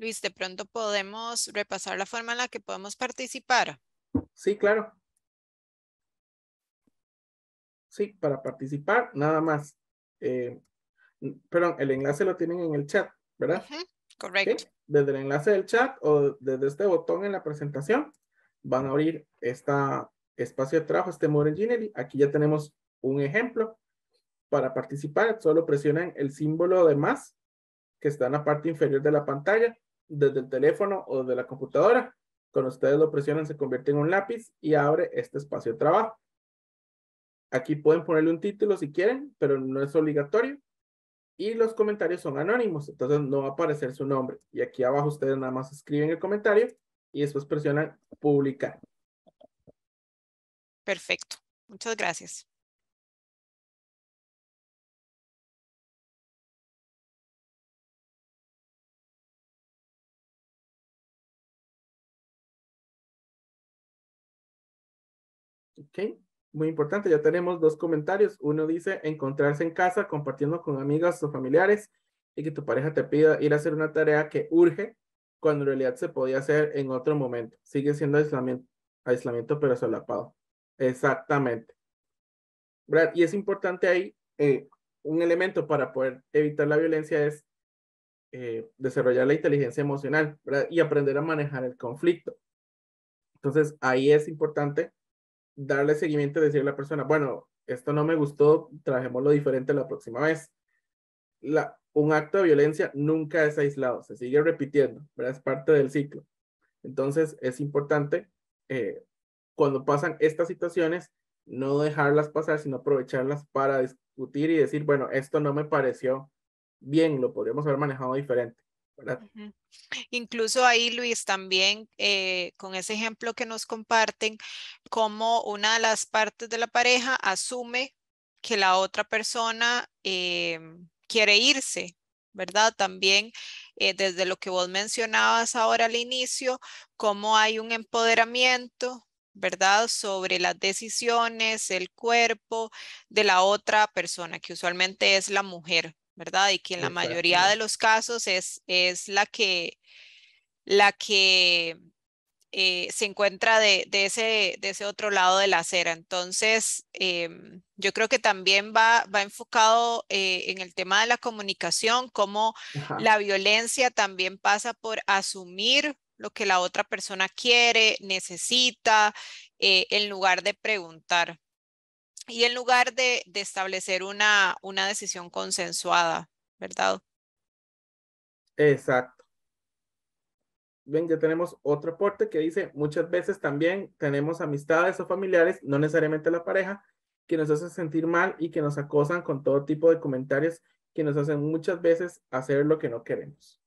Luis, de pronto podemos repasar la forma en la que podemos participar.
Sí, claro. Sí, para participar, nada más. Eh, perdón, el enlace lo tienen en el chat, ¿verdad? Correcto. Desde el enlace del chat o desde este botón en la presentación van a abrir este espacio de trabajo, este More Engineering. Aquí ya tenemos un ejemplo. Para participar, solo presionan el símbolo de más que está en la parte inferior de la pantalla desde el teléfono o desde la computadora. Cuando ustedes lo presionan se convierte en un lápiz y abre este espacio de trabajo. Aquí pueden ponerle un título si quieren, pero no es obligatorio. Y los comentarios son anónimos, entonces no va a aparecer su nombre. Y aquí abajo ustedes nada más escriben el comentario y después presionan publicar.
Perfecto. Muchas gracias.
Ok, muy importante, ya tenemos dos comentarios. Uno dice encontrarse en casa compartiendo con amigas o familiares y que tu pareja te pida ir a hacer una tarea que urge cuando en realidad se podía hacer en otro momento. Sigue siendo aislamiento, aislamiento pero solapado. Exactamente. Y es importante ahí, eh, un elemento para poder evitar la violencia es eh, desarrollar la inteligencia emocional ¿verdad? y aprender a manejar el conflicto. Entonces, ahí es importante darle seguimiento y decirle a la persona, bueno, esto no me gustó, trajémoslo diferente la próxima vez. un acto de violencia nunca es aislado, se sigue repitiendo, ¿verdad? es parte del ciclo. Entonces es importante eh, cuando pasan estas situaciones no dejarlas pasar, sino aprovecharlas para discutir y decir, bueno, esto no me pareció bien, lo podríamos haber manejado diferente.
Incluso ahí, Luis, también eh, con ese ejemplo que nos comparten, como una de las partes de la pareja asume que la otra persona em, quiere irse, ¿verdad? También eh, desde lo que vos mencionabas ahora al inicio, cómo hay un empoderamiento, ¿verdad? Sobre las decisiones, el cuerpo de la otra persona, que usualmente es la mujer, ¿verdad? Y que en la mayoría de los casos es, es la que, la que eh, se encuentra de, ese, de ese otro lado de la acera. Entonces, em, yo creo que también va, va enfocado eh, en el tema de la comunicación, cómo la violencia también pasa por asumir lo que la otra persona quiere, necesita, eh, en lugar de preguntar y en lugar de, establecer una, una decisión consensuada, ¿verdad?
Exacto. Bien, ya tenemos otro aporte que dice, muchas veces también tenemos amistades o familiares, no necesariamente la pareja, que nos hacen sentir mal y que nos acosan con todo tipo de comentarios que nos hacen muchas veces hacer lo que no queremos.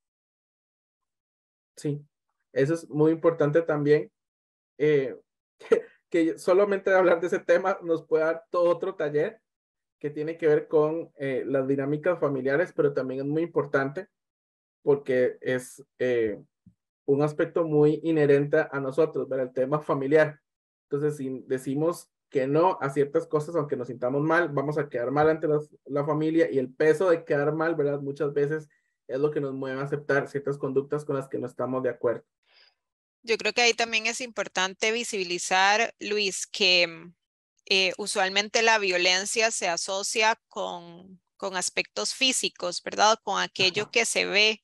Sí, eso es muy importante también. Eh, que solamente hablar de ese tema nos puede dar todo otro taller que tiene que ver con eh, las dinámicas familiares, pero también es muy importante porque es eh, un aspecto muy inherente a nosotros, ver el tema familiar. Entonces, si decimos que no a ciertas cosas, aunque nos sintamos mal, vamos a quedar mal ante la familia y el peso de quedar mal, ¿verdad? Muchas veces es lo que nos mueve a aceptar ciertas conductas con las que no estamos de acuerdo.
Yo creo que ahí también es importante visibilizar, Luis, que mm, eh, usualmente la violencia se asocia con, aspectos físicos, ¿verdad? Con aquello que se ve,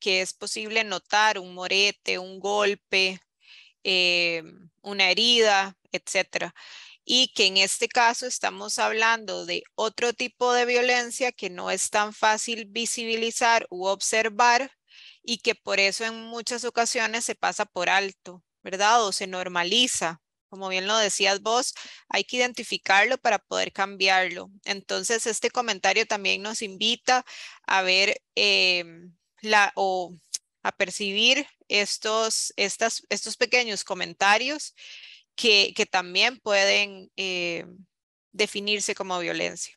que es posible notar, un morete, un golpe, eh, una herida, etc. Y que en este caso estamos hablando de otro tipo de violencia que no es tan fácil visibilizar u observar, y que por eso en muchas ocasiones se pasa por alto, ¿verdad? O se normaliza. Como bien lo decías vos, hay que identificarlo para poder cambiarlo. Entonces, este comentario también nos invita a ver em, la, o a percibir estos, estos pequeños comentarios que, que también pueden eh, definirse como violencia.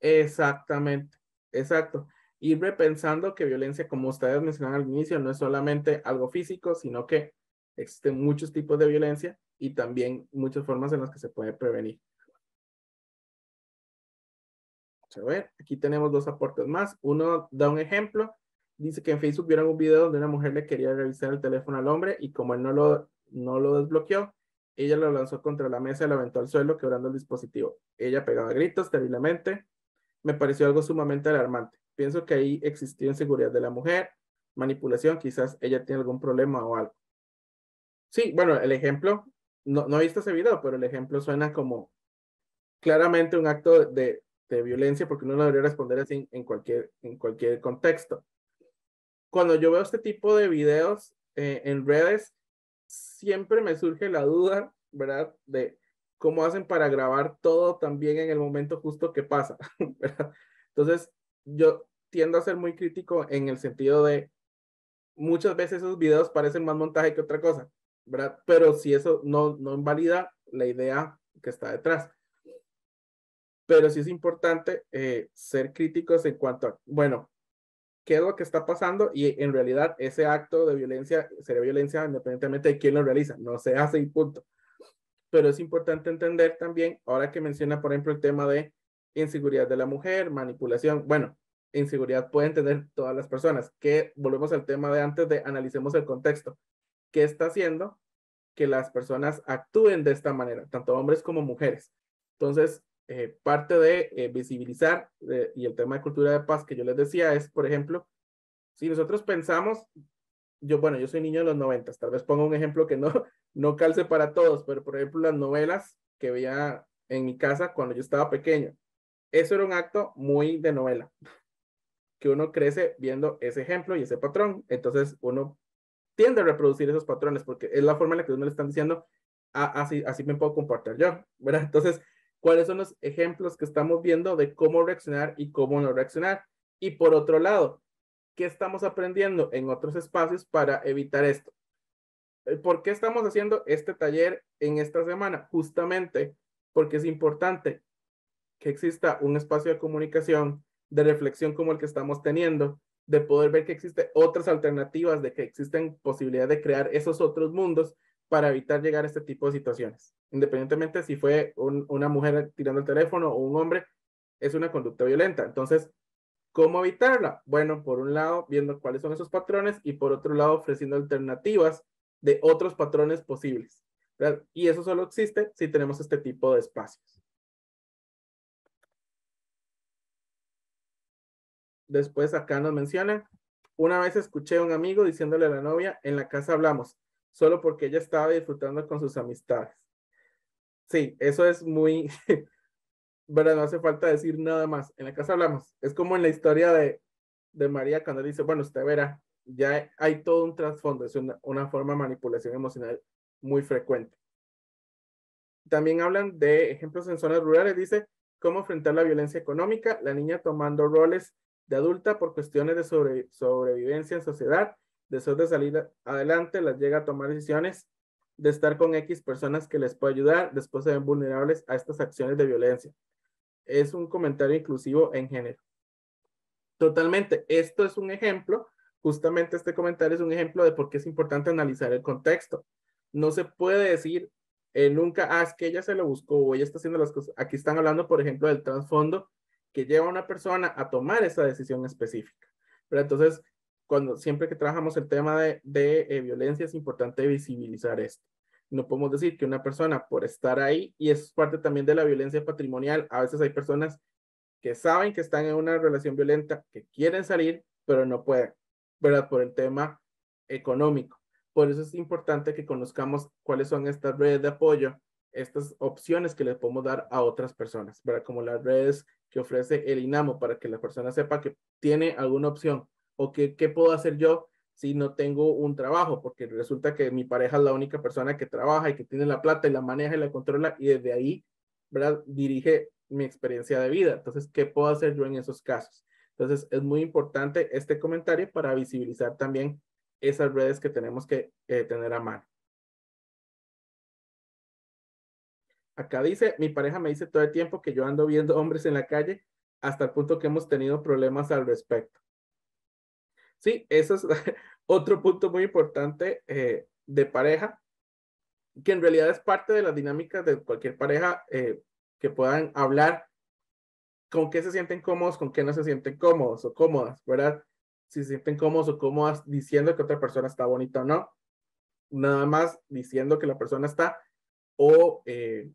Exactamente, exacto ir repensando que violencia, como ustedes mencionaron al inicio, no es solamente algo físico, sino que existen muchos tipos de violencia y también muchas formas en las que se puede prevenir. A ver, aquí tenemos dos aportes más. Uno da un ejemplo. Dice que en Facebook vieron un video donde una mujer le quería revisar el teléfono al hombre y como él no lo, no lo desbloqueó, ella lo lanzó contra la mesa y lo aventó al suelo quebrando el dispositivo. Ella pegaba gritos terriblemente. Me pareció algo sumamente alarmante. Pienso que ahí existió inseguridad de la mujer, manipulación, quizás ella tiene algún problema o algo. Sí, bueno, el ejemplo, no, no he visto ese video, pero el ejemplo suena como claramente un acto de, de violencia porque uno no debería responder así en cualquier, en cualquier contexto. Cuando yo veo este tipo de videos eh, en redes, siempre me surge la duda, ¿verdad? De cómo hacen para grabar todo también en el momento justo que pasa, ¿verdad? Entonces, yo tiendo a ser muy crítico en el sentido de muchas veces esos videos parecen más montaje que otra cosa, ¿verdad? Pero si eso no, no invalida la idea que está detrás. Pero sí es importante eh, ser críticos en cuanto a, bueno, qué es lo que está pasando y en realidad ese acto de violencia sería violencia independientemente de quién lo realiza, no se hace y punto. Pero es importante entender también, ahora que menciona, por ejemplo, el tema de inseguridad de la mujer, manipulación, bueno, inseguridad pueden tener todas las personas. Que volvemos al tema de antes de analicemos el contexto. ¿Qué está haciendo que las personas actúen de esta manera, tanto hombres como mujeres? Entonces, eh, parte de eh, visibilizar eh, y el tema de cultura de paz que yo les decía es, por ejemplo, si nosotros pensamos, yo, bueno, yo soy niño de los noventas, tal vez pongo un ejemplo que no, no calce para todos, pero por ejemplo las novelas que veía en mi casa cuando yo estaba pequeño, eso era un acto muy de novela, que uno crece viendo ese ejemplo y ese patrón. Entonces uno tiende a reproducir esos patrones porque es la forma en la que uno le están diciendo, así, ah, ah, así me puedo comportar yo, ¿verdad? Entonces, ¿cuáles son los ejemplos que estamos viendo de cómo reaccionar y cómo no reaccionar? Y por otro lado, ¿qué estamos aprendiendo en otros espacios para evitar esto? Eh, ¿Por qué estamos haciendo este taller en esta semana? Justamente porque es importante que exista un espacio de comunicación, de reflexión como el que estamos teniendo, de poder ver que existen otras alternativas, de que existen posibilidades de crear esos otros mundos para evitar llegar a este tipo de situaciones. Independientemente si fue una mujer tirando el teléfono o un hombre, es una conducta violenta. Entonces, ¿cómo evitarla? Bueno, por un lado, viendo cuáles son esos patrones y por otro lado, ofreciendo alternativas de otros patrones posibles. Y eso solo existe si tenemos este tipo de espacios. Después acá nos menciona, una vez escuché a un amigo diciéndole a la novia, en la casa hablamos, solo porque ella estaba disfrutando con sus amistades. Sí, eso es muy, ¿verdad? No hace falta decir nada más. En la casa hablamos. Es como en la historia de, de María cuando dice, bueno, usted verá, ya hay todo un trasfondo, es una, una forma de manipulación emocional muy frecuente. También hablan de ejemplos en zonas rurales, dice, cómo enfrentar la violencia económica, la niña tomando roles de adulta por cuestiones de sobrevivencia en sociedad, deseo de salir adelante, las llega a tomar decisiones de estar con X personas que les puede ayudar, después se ven vulnerables a estas acciones de violencia. Es un comentario inclusivo en género. Totalmente, esto es un ejemplo, justamente este comentario es un ejemplo de por qué es importante analizar el contexto. No se puede decir eh, nunca, ah, es que ella se lo buscó o ella está haciendo las cosas. Aquí están hablando, por ejemplo, del trasfondo que lleva a una persona a tomar esa decisión específica. Pero entonces, cuando siempre que trabajamos el tema de, eh, violencia, es importante visibilizar esto. No podemos decir que una persona por estar ahí, y eso es parte también de la violencia patrimonial, a veces hay personas que saben que están en una relación violenta, que quieren salir, pero no pueden, ¿verdad? Por el tema económico. Por eso es importante que conozcamos cuáles son estas redes de apoyo, estas opciones que le podemos dar a otras personas, ¿verdad? Como las redes que ofrece el INAMO para que la persona sepa que tiene alguna opción o que qué puedo hacer yo si no tengo un trabajo, porque resulta que mi pareja es la única persona que trabaja y que tiene la plata y la maneja y la controla y desde ahí, ¿verdad? Dirige mi experiencia de vida. Entonces, ¿qué puedo hacer yo en esos casos? Entonces, es muy importante este comentario para visibilizar también esas redes que tenemos que eh, tener a mano. Acá dice, mi pareja me dice todo el tiempo que yo ando viendo hombres en la calle hasta el punto que hemos tenido problemas al respecto. Sí, eso es otro punto muy importante eh, de pareja, que en realidad es parte de las dinámicas de cualquier pareja eh, que puedan hablar con qué se sienten cómodos, con qué no se sienten cómodos o cómodas, ¿verdad? Si se sienten cómodos o cómodas diciendo que otra persona está bonita o no, nada más diciendo que la persona está o eh,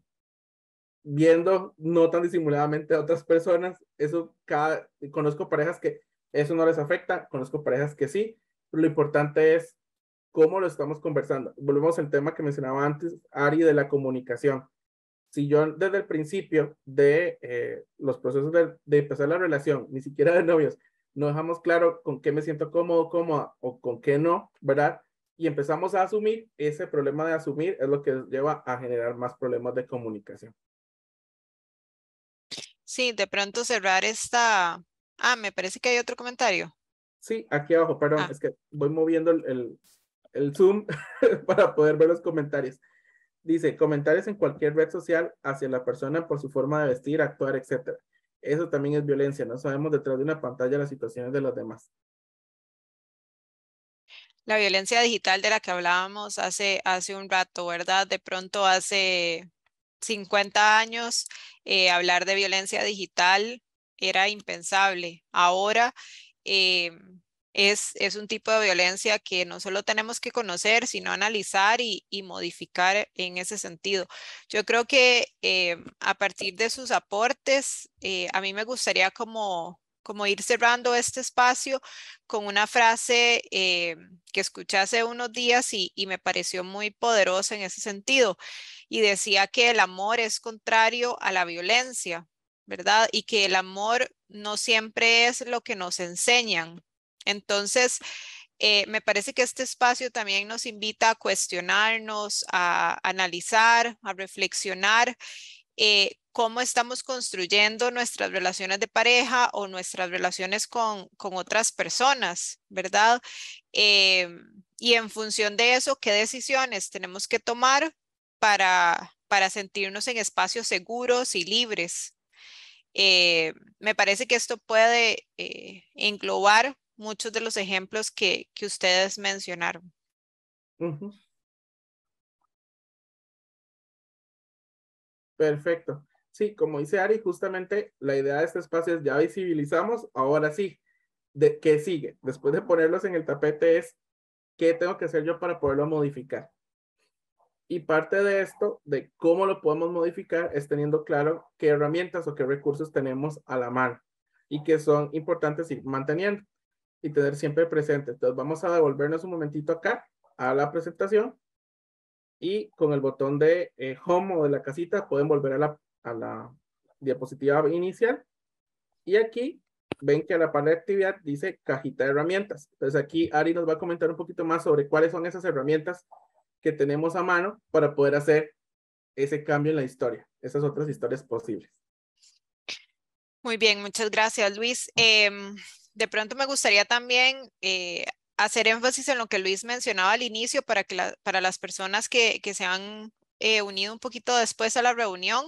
viendo no tan disimuladamente a otras personas, eso cada, conozco parejas que eso no les afecta, conozco parejas que sí, lo importante es cómo lo estamos conversando. Volvemos al tema que mencionaba antes, Ari, de la comunicación. Si yo desde el principio de eh, los procesos de, de, empezar la relación, ni siquiera de novios, no dejamos claro con qué me siento cómodo, cómoda o con qué no, ¿verdad? Y empezamos a asumir, ese problema de asumir es lo que lleva a generar más problemas de comunicación.
Sí, de pronto cerrar esta... Ah, me parece que hay otro comentario.
Sí, aquí abajo, perdón, ah. es que voy moviendo el, zoom para poder ver los comentarios. Dice, comentarios en cualquier red social hacia la persona por su forma de vestir, actuar, etc. Eso también es violencia, no sabemos detrás de una pantalla las situaciones de los demás.
La violencia digital de la que hablábamos hace, hace un rato, ¿verdad? De pronto hace 50 años, eh, hablar de violencia digital era impensable. Ahora eh, es, un tipo de violencia que no solo tenemos que conocer, sino analizar y, modificar en ese sentido. Yo creo que eh, a partir de sus aportes, a mí me gustaría como como ir cerrando este espacio con una frase que escuché hace unos días y, y me pareció muy poderosa en ese sentido y decía que el amor es contrario a la violencia, ¿verdad? Y que el amor no siempre es lo que nos enseñan. Entonces, eh, me parece que este espacio también nos invita a cuestionarnos, a analizar, a reflexionar eh, cómo estamos construyendo nuestras relaciones de pareja o nuestras relaciones con, con otras personas, ¿verdad? Eh, y en función de eso, qué decisiones tenemos que tomar para, para sentirnos en espacios seguros y libres. Eh, me parece que esto puede eh, englobar muchos de los ejemplos que, ustedes mencionaron.
Perfecto. Sí, como dice Ari, justamente la idea de este espacio es ya visibilizamos, ahora sí, de, ¿qué sigue? Después de ponerlos en el tapete es, ¿qué tengo que hacer yo para poderlo modificar? Y parte de esto, de cómo lo podemos modificar, es teniendo claro qué herramientas o qué recursos tenemos a la mano y que son importantes ir manteniendo y tener siempre presente. Entonces vamos a devolvernos un momentito acá a la presentación y con el botón de eh, home o de la casita pueden volver a la, a la diapositiva inicial. Y aquí ven que a la parte de actividad dice cajita de herramientas. Entonces aquí Ari nos va a comentar un poquito más sobre cuáles son esas herramientas que tenemos a mano para poder hacer ese cambio en la historia, esas otras historias posibles.
Muy bien, muchas gracias Luis. Em, de pronto me gustaría también eh, hacer énfasis en lo que Luis mencionaba al inicio para, que para las personas que, que se han eh, unido un poquito después a la reunión.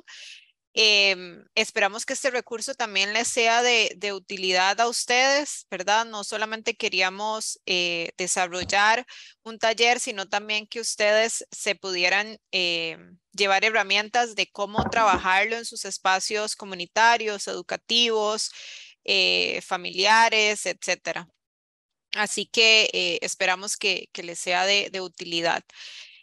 Em, esperamos que este recurso también les sea de, utilidad a ustedes, ¿verdad? No solamente queríamos eh, desarrollar un taller, sino también que ustedes se pudieran em, llevar herramientas de cómo trabajarlo en sus espacios comunitarios, educativos, eh, familiares, etcétera. Así que eh, esperamos que, les sea de utilidad.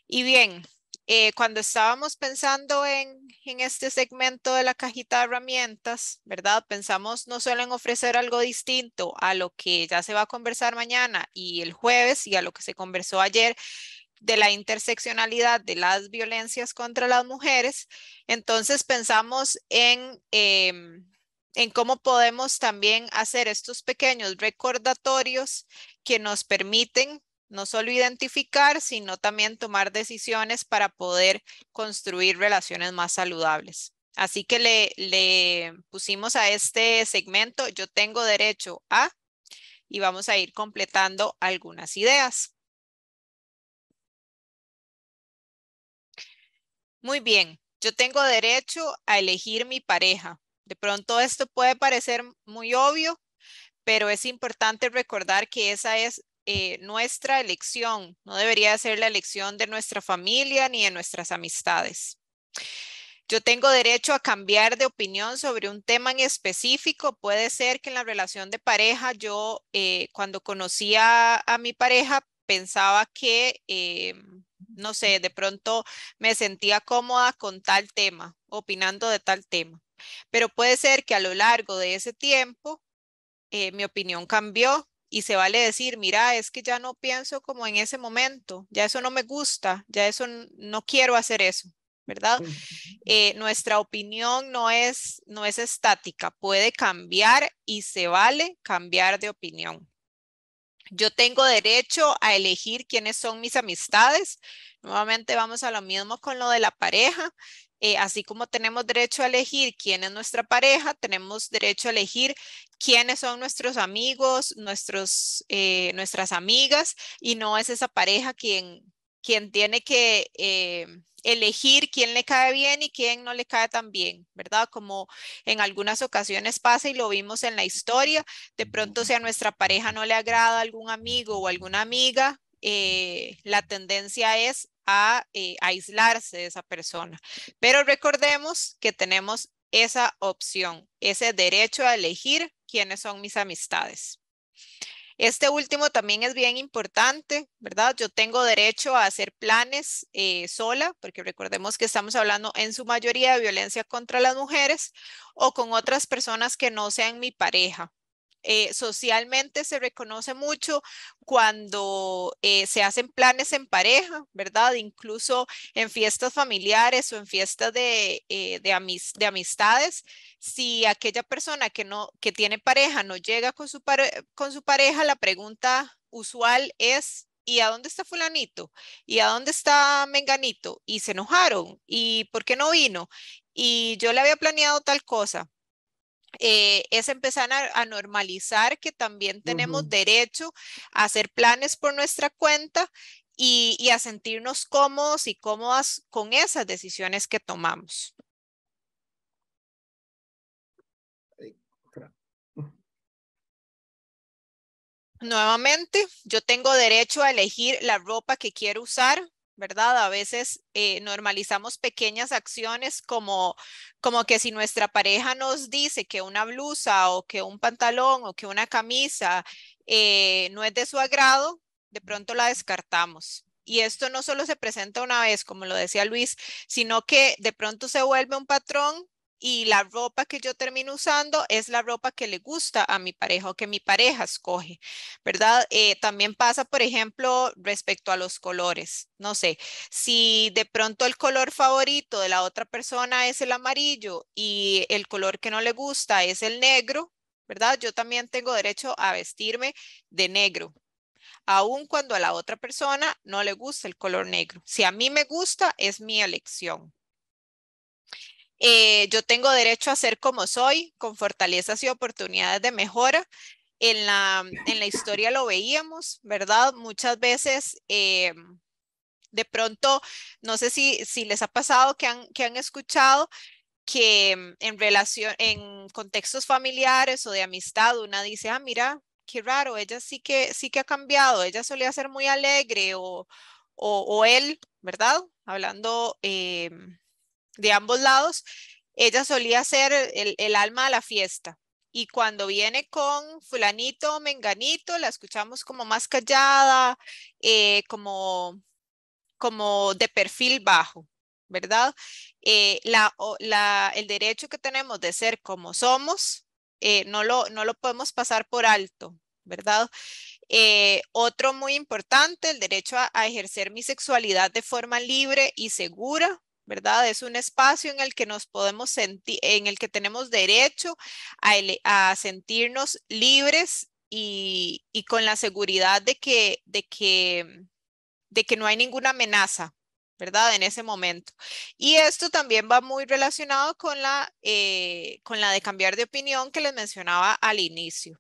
Y bien, eh, cuando estábamos pensando en, este segmento de la cajita de herramientas, ¿verdad? Pensamos no solo en ofrecer algo distinto a lo que ya se va a conversar mañana y el jueves y a lo que se conversó ayer de la interseccionalidad de las violencias contra las mujeres, entonces pensamos en... Em, en cómo podemos también hacer estos pequeños recordatorios que nos permiten no solo identificar, sino también tomar decisiones para poder construir relaciones más saludables. Así que le, le pusimos a este segmento, yo tengo derecho a, y vamos a ir completando algunas ideas. Muy bien, yo tengo derecho a elegir mi pareja. De pronto esto puede parecer muy obvio, pero es importante recordar que esa es eh, nuestra elección, no debería ser la elección de nuestra familia ni de nuestras amistades. Yo tengo derecho a cambiar de opinión sobre un tema en específico. Puede ser que en la relación de pareja, yo eh, cuando conocía a mi pareja pensaba que, eh, no sé, de pronto me sentía cómoda con tal tema, opinando de tal tema. Pero puede ser que a lo largo de ese tiempo mi opinión cambió y se vale decir, mira, es que ya no pienso como en ese momento, ya eso no me gusta, ya eso no quiero hacer eso, ¿verdad? Eh, nuestra opinión no es, no es estática, puede cambiar y se vale cambiar de opinión. Yo tengo derecho a elegir quiénes son mis amistades. Nuevamente vamos a lo mismo con lo de la pareja. Eh, así como tenemos derecho a elegir quién es nuestra pareja, tenemos derecho a elegir quiénes son nuestros amigos, nuestros, eh, nuestras amigas, y no es esa pareja quien, quien tiene que eh, elegir quién le cae bien y quién no le cae tan bien, ¿verdad? Como en algunas ocasiones pasa y lo vimos en la historia, de pronto si a nuestra pareja no le agrada algún amigo o alguna amiga, la tendencia es a eh, aislarse de esa persona. Pero recordemos que tenemos esa opción, ese derecho a elegir quiénes son mis amistades. Este último también es bien importante, ¿verdad? Yo tengo derecho a hacer planes eh, sola, porque recordemos que estamos hablando en su mayoría de violencia contra las mujeres o con otras personas que no sean mi pareja, eh, socialmente se reconoce mucho cuando eh, se hacen planes en pareja, ¿verdad? Incluso en fiestas familiares o en fiestas de, eh, amistades. Si aquella persona que, no, que tiene pareja no llega con su, con su pareja, la pregunta usual es, ¿y a dónde está fulanito? ¿Y a dónde está menganito? Y se enojaron. ¿Y por qué no vino? Y yo le había planeado tal cosa. Eh, es empezar a, normalizar que también tenemos derecho a hacer planes por nuestra cuenta y, a sentirnos cómodos y cómodas con esas decisiones que tomamos. Nuevamente, yo tengo derecho a elegir la ropa que quiero usar, ¿verdad? A veces eh, normalizamos pequeñas acciones como, como que si nuestra pareja nos dice que una blusa o que un pantalón o que una camisa eh, no es de su agrado, de pronto la descartamos. Y esto no solo se presenta una vez, como lo decía Luis, sino que de pronto se vuelve un patrón y la ropa que yo termino usando es la ropa que le gusta a mi pareja o que mi pareja escoge, ¿verdad? Eh, también pasa, por ejemplo, respecto a los colores. No sé, si de pronto el color favorito de la otra persona es el amarillo y el color que no le gusta es el negro, ¿verdad? Yo también tengo derecho a vestirme de negro, aun cuando a la otra persona no le gusta el color negro. Si a mí me gusta, es mi elección. Eh, yo tengo derecho a ser como soy, con fortalezas y oportunidades de mejora. En la, historia lo veíamos, ¿verdad? Muchas veces, eh, de pronto, no sé si, les ha pasado que han, que han escuchado que mm, en relación, en contextos familiares o de amistad, una dice, ah, mira, qué raro, ella sí que, sí que ha cambiado, ella solía ser muy alegre o, o, él, ¿verdad? Hablando... Em, de ambos lados, ella solía ser el, alma de la fiesta. Y cuando viene con fulanito o menganito, la escuchamos como más callada, eh, como, como de perfil bajo. ¿verdad? Eh, el derecho que tenemos de ser como somos, eh, no, lo, no, lo, podemos pasar por alto, ¿verdad? otro muy importante, el derecho a, ejercer mi sexualidad de forma libre y segura, ¿verdad? Es un espacio en el que nos podemos sentir, en el que tenemos derecho a, sentirnos libres y, con la seguridad de que, de, que, de que no hay ninguna amenaza, ¿verdad? En ese momento. Y esto también va muy relacionado con la, eh, con la de cambiar de opinión que les mencionaba al inicio.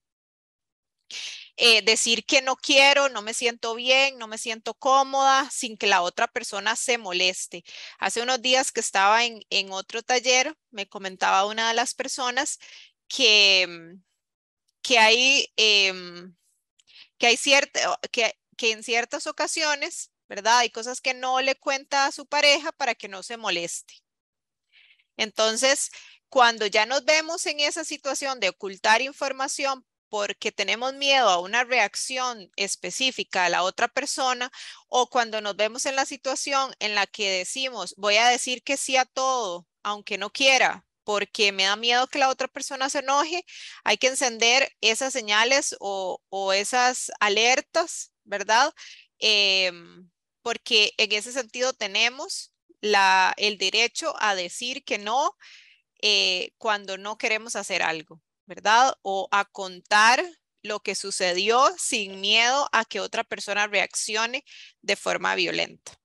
Eh, decir que no quiero, no me siento bien, no me siento cómoda, sin que la otra persona se moleste. Hace unos días que estaba en, en otro taller, me comentaba una de las personas que, mm, que hay, em, que, hay que, que en ciertas ocasiones, ¿verdad? Hay cosas que no le cuenta a su pareja para que no se moleste. Entonces, cuando ya nos vemos en esa situación de ocultar información porque tenemos miedo a una reacción específica a la otra persona o cuando nos vemos en la situación en la que decimos, voy a decir que sí a todo, aunque no quiera, porque me da miedo que la otra persona se enoje, hay que encender esas señales o, esas alertas, ¿verdad? Em, porque en ese sentido tenemos el derecho a decir que no eh, cuando no queremos hacer algo. ¿verdad? O a contar lo que sucedió sin miedo a que otra persona reaccione de forma violenta.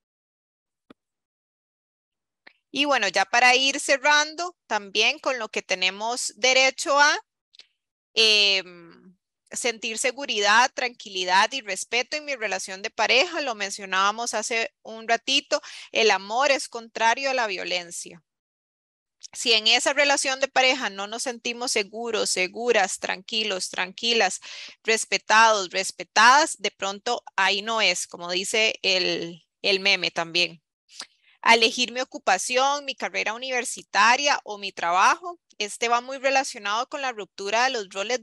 Y bueno, ya para ir cerrando, también con lo que tenemos derecho a em, sentir seguridad, tranquilidad y respeto en mi relación de pareja, lo mencionábamos hace un ratito, el amor es contrario a la violencia si en esa relación de pareja no nos sentimos seguros, seguras, tranquilos, tranquilas, respetados, respetadas, de pronto ahí no es, como dice el, meme también. A elegir mi ocupación, mi carrera universitaria o mi trabajo, este va muy relacionado con la ruptura de los roles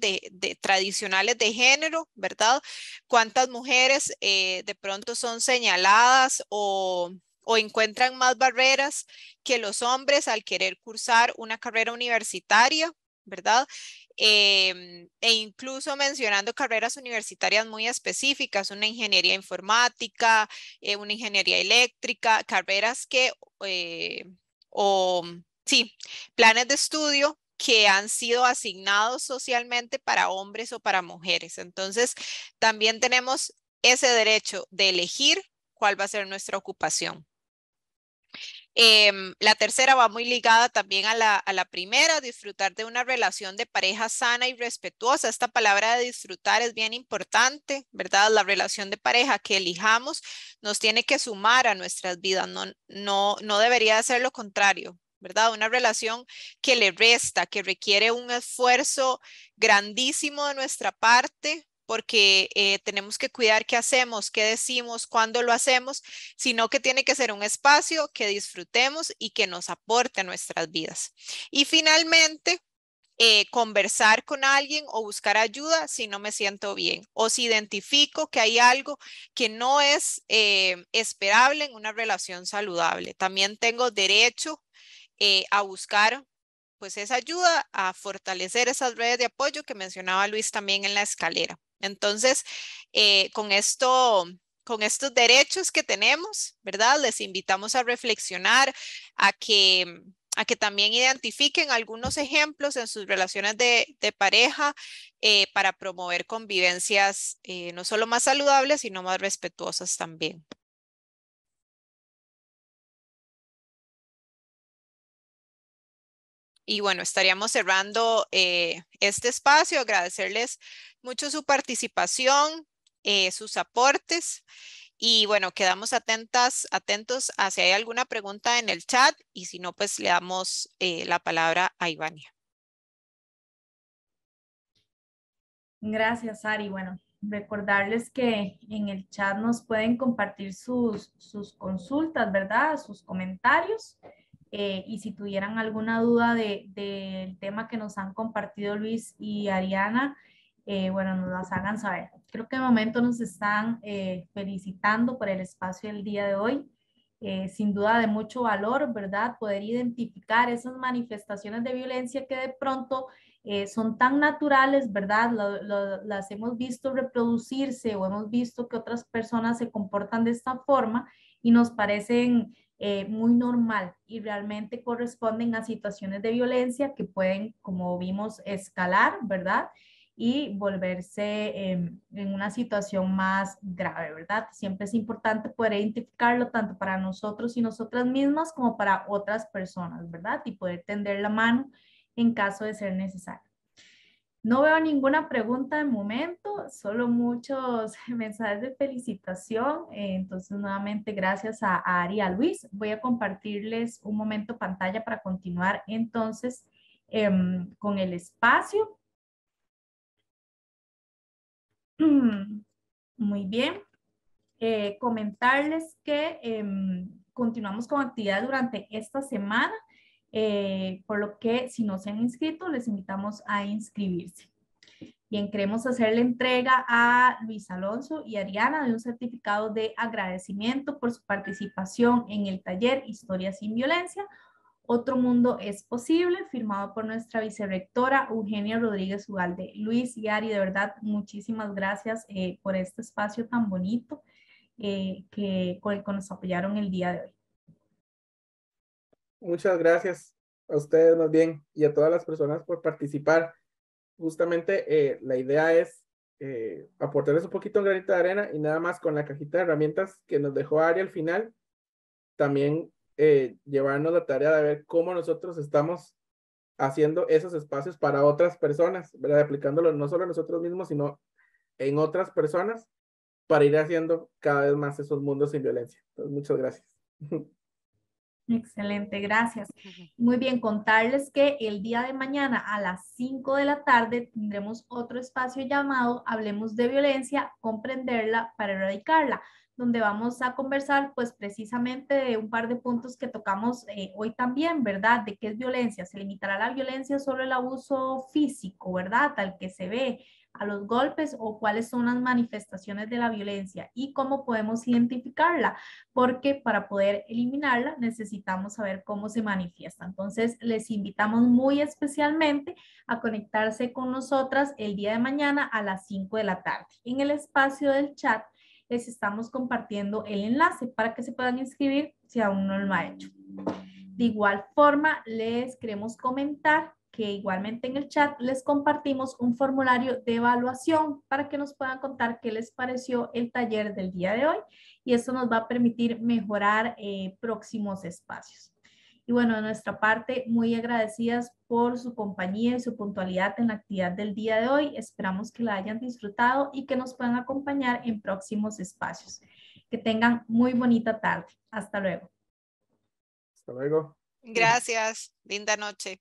tradicionales de género, ¿verdad? ¿Cuántas mujeres eh, de pronto son señaladas o o encuentran más barreras que los hombres al querer cursar una carrera universitaria, ¿verdad? Em, e incluso mencionando carreras universitarias muy específicas, una ingeniería informática, eh, una ingeniería eléctrica, carreras que, eh, o sí, planes de estudio que han sido asignados socialmente para hombres o para mujeres. Entonces, también tenemos ese derecho de elegir cuál va a ser nuestra ocupación. Em, la tercera va muy ligada también a la, primera, disfrutar de una relación de pareja sana y respetuosa. Esta palabra de disfrutar es bien importante, ¿verdad? La relación de pareja que elijamos nos tiene que sumar a nuestras vidas, no, no, no debería ser lo contrario, ¿verdad? Una relación que le resta, que requiere un esfuerzo grandísimo de nuestra parte porque eh, tenemos que cuidar qué hacemos, qué decimos, cuándo lo hacemos, sino que tiene que ser un espacio que disfrutemos y que nos aporte a nuestras vidas. Y finalmente, eh, conversar con alguien o buscar ayuda si no me siento bien o si identifico que hay algo que no es eh, esperable en una relación saludable. También tengo derecho a buscar pues esa ayuda a fortalecer esas redes de apoyo que mencionaba Luis también en la escalera. Entonces, eh, con estos derechos que tenemos, ¿verdad? Les invitamos a reflexionar, a que también identifiquen algunos ejemplos en sus relaciones de, pareja eh, para promover convivencias eh, no solo más saludables, sino más respetuosas también. Y bueno, estaríamos cerrando este espacio, agradecerles mucho su participación, eh, sus aportes. Y bueno, quedamos atentas, atentos a si hay alguna pregunta en el chat y si no, pues le damos eh, la palabra a Ivania.
Gracias, Ari. Bueno, recordarles que en el chat nos pueden compartir sus, sus consultas, ¿verdad? Sus comentarios. Eh, y si tuvieran alguna duda del de, tema que nos han compartido Luis y Ariana, eh, bueno, nos las hagan saber. Creo que de momento nos están eh, felicitando por el espacio del día de hoy. Eh, sin duda de mucho valor, ¿verdad? Poder identificar esas manifestaciones de violencia que de pronto son tan naturales, ¿verdad? las hemos visto reproducirse o hemos visto que otras personas se comportan de esta forma y nos parecen muy normal y realmente corresponden a situaciones de violencia que pueden, como vimos, escalar, ¿verdad? y volverse em, en una situación más grave, ¿verdad? Siempre es importante poder identificarlo tanto para nosotros y nosotras mismas como para otras personas, ¿verdad? Y poder tender la mano en caso de ser necesario. No veo ninguna pregunta de momento, solo muchos mensajes de felicitación. Eh, entonces, nuevamente, gracias a, Aria Ari y a Luis. Voy a compartirles un momento pantalla para continuar entonces em, con el espacio. Muy bien. Eh, comentarles que em, continuamos con actividad durante esta semana, eh, por lo que si no se han inscrito, les invitamos a inscribirse. Bien, queremos hacer la entrega a Luis Alonso y Ariana de un certificado de agradecimiento por su participación en el taller Historia sin Violencia, otro Mundo es Posible, firmado por nuestra vicerectora Eugenia Rodríguez Ugalde. Luis y Ari, de verdad, muchísimas gracias eh, por este espacio tan bonito eh, que, con nos apoyaron el día de hoy.
Muchas gracias a ustedes más bien y a todas las personas por participar. Justamente eh, la idea es aportarles un poquito de granito de arena y nada más con la cajita de herramientas que nos dejó Ari al final, también eh, llevarnos la tarea de ver cómo nosotros estamos haciendo esos espacios para otras personas, ¿verdad? Aplicándolo no solo a nosotros mismos, sino en otras personas para ir haciendo cada vez más esos mundos sin violencia. muchas gracias.
Excelente, gracias. Muy bien, contarles que el día de mañana a las 5 de la tarde tendremos otro espacio llamado Hablemos de Violencia, comprenderla para erradicarla donde vamos a conversar pues precisamente de un par de puntos que tocamos eh, hoy también, ¿verdad? De qué es violencia. Se limitará la violencia solo el abuso físico, ¿verdad? tal que se ve, a los golpes o cuáles son las manifestaciones de la violencia y cómo podemos identificarla, porque para poder eliminarla necesitamos saber cómo se manifiesta. Entonces, les invitamos muy especialmente a conectarse con nosotras el día de mañana a las 5 de la tarde en el espacio del chat les estamos compartiendo el enlace para que se puedan inscribir si aún no lo han hecho. De igual forma, les queremos comentar que igualmente en el chat les compartimos un formulario de evaluación para que nos puedan contar qué les pareció el taller del día de hoy y eso nos va a permitir mejorar eh, próximos espacios. Y bueno, de nuestra parte, muy agradecidas por su compañía y su puntualidad en la actividad del día de hoy. Esperamos que la hayan disfrutado y que nos puedan acompañar en próximos espacios. Que tengan muy bonita tarde. Hasta luego.
Hasta luego.
Gracias. Linda noche.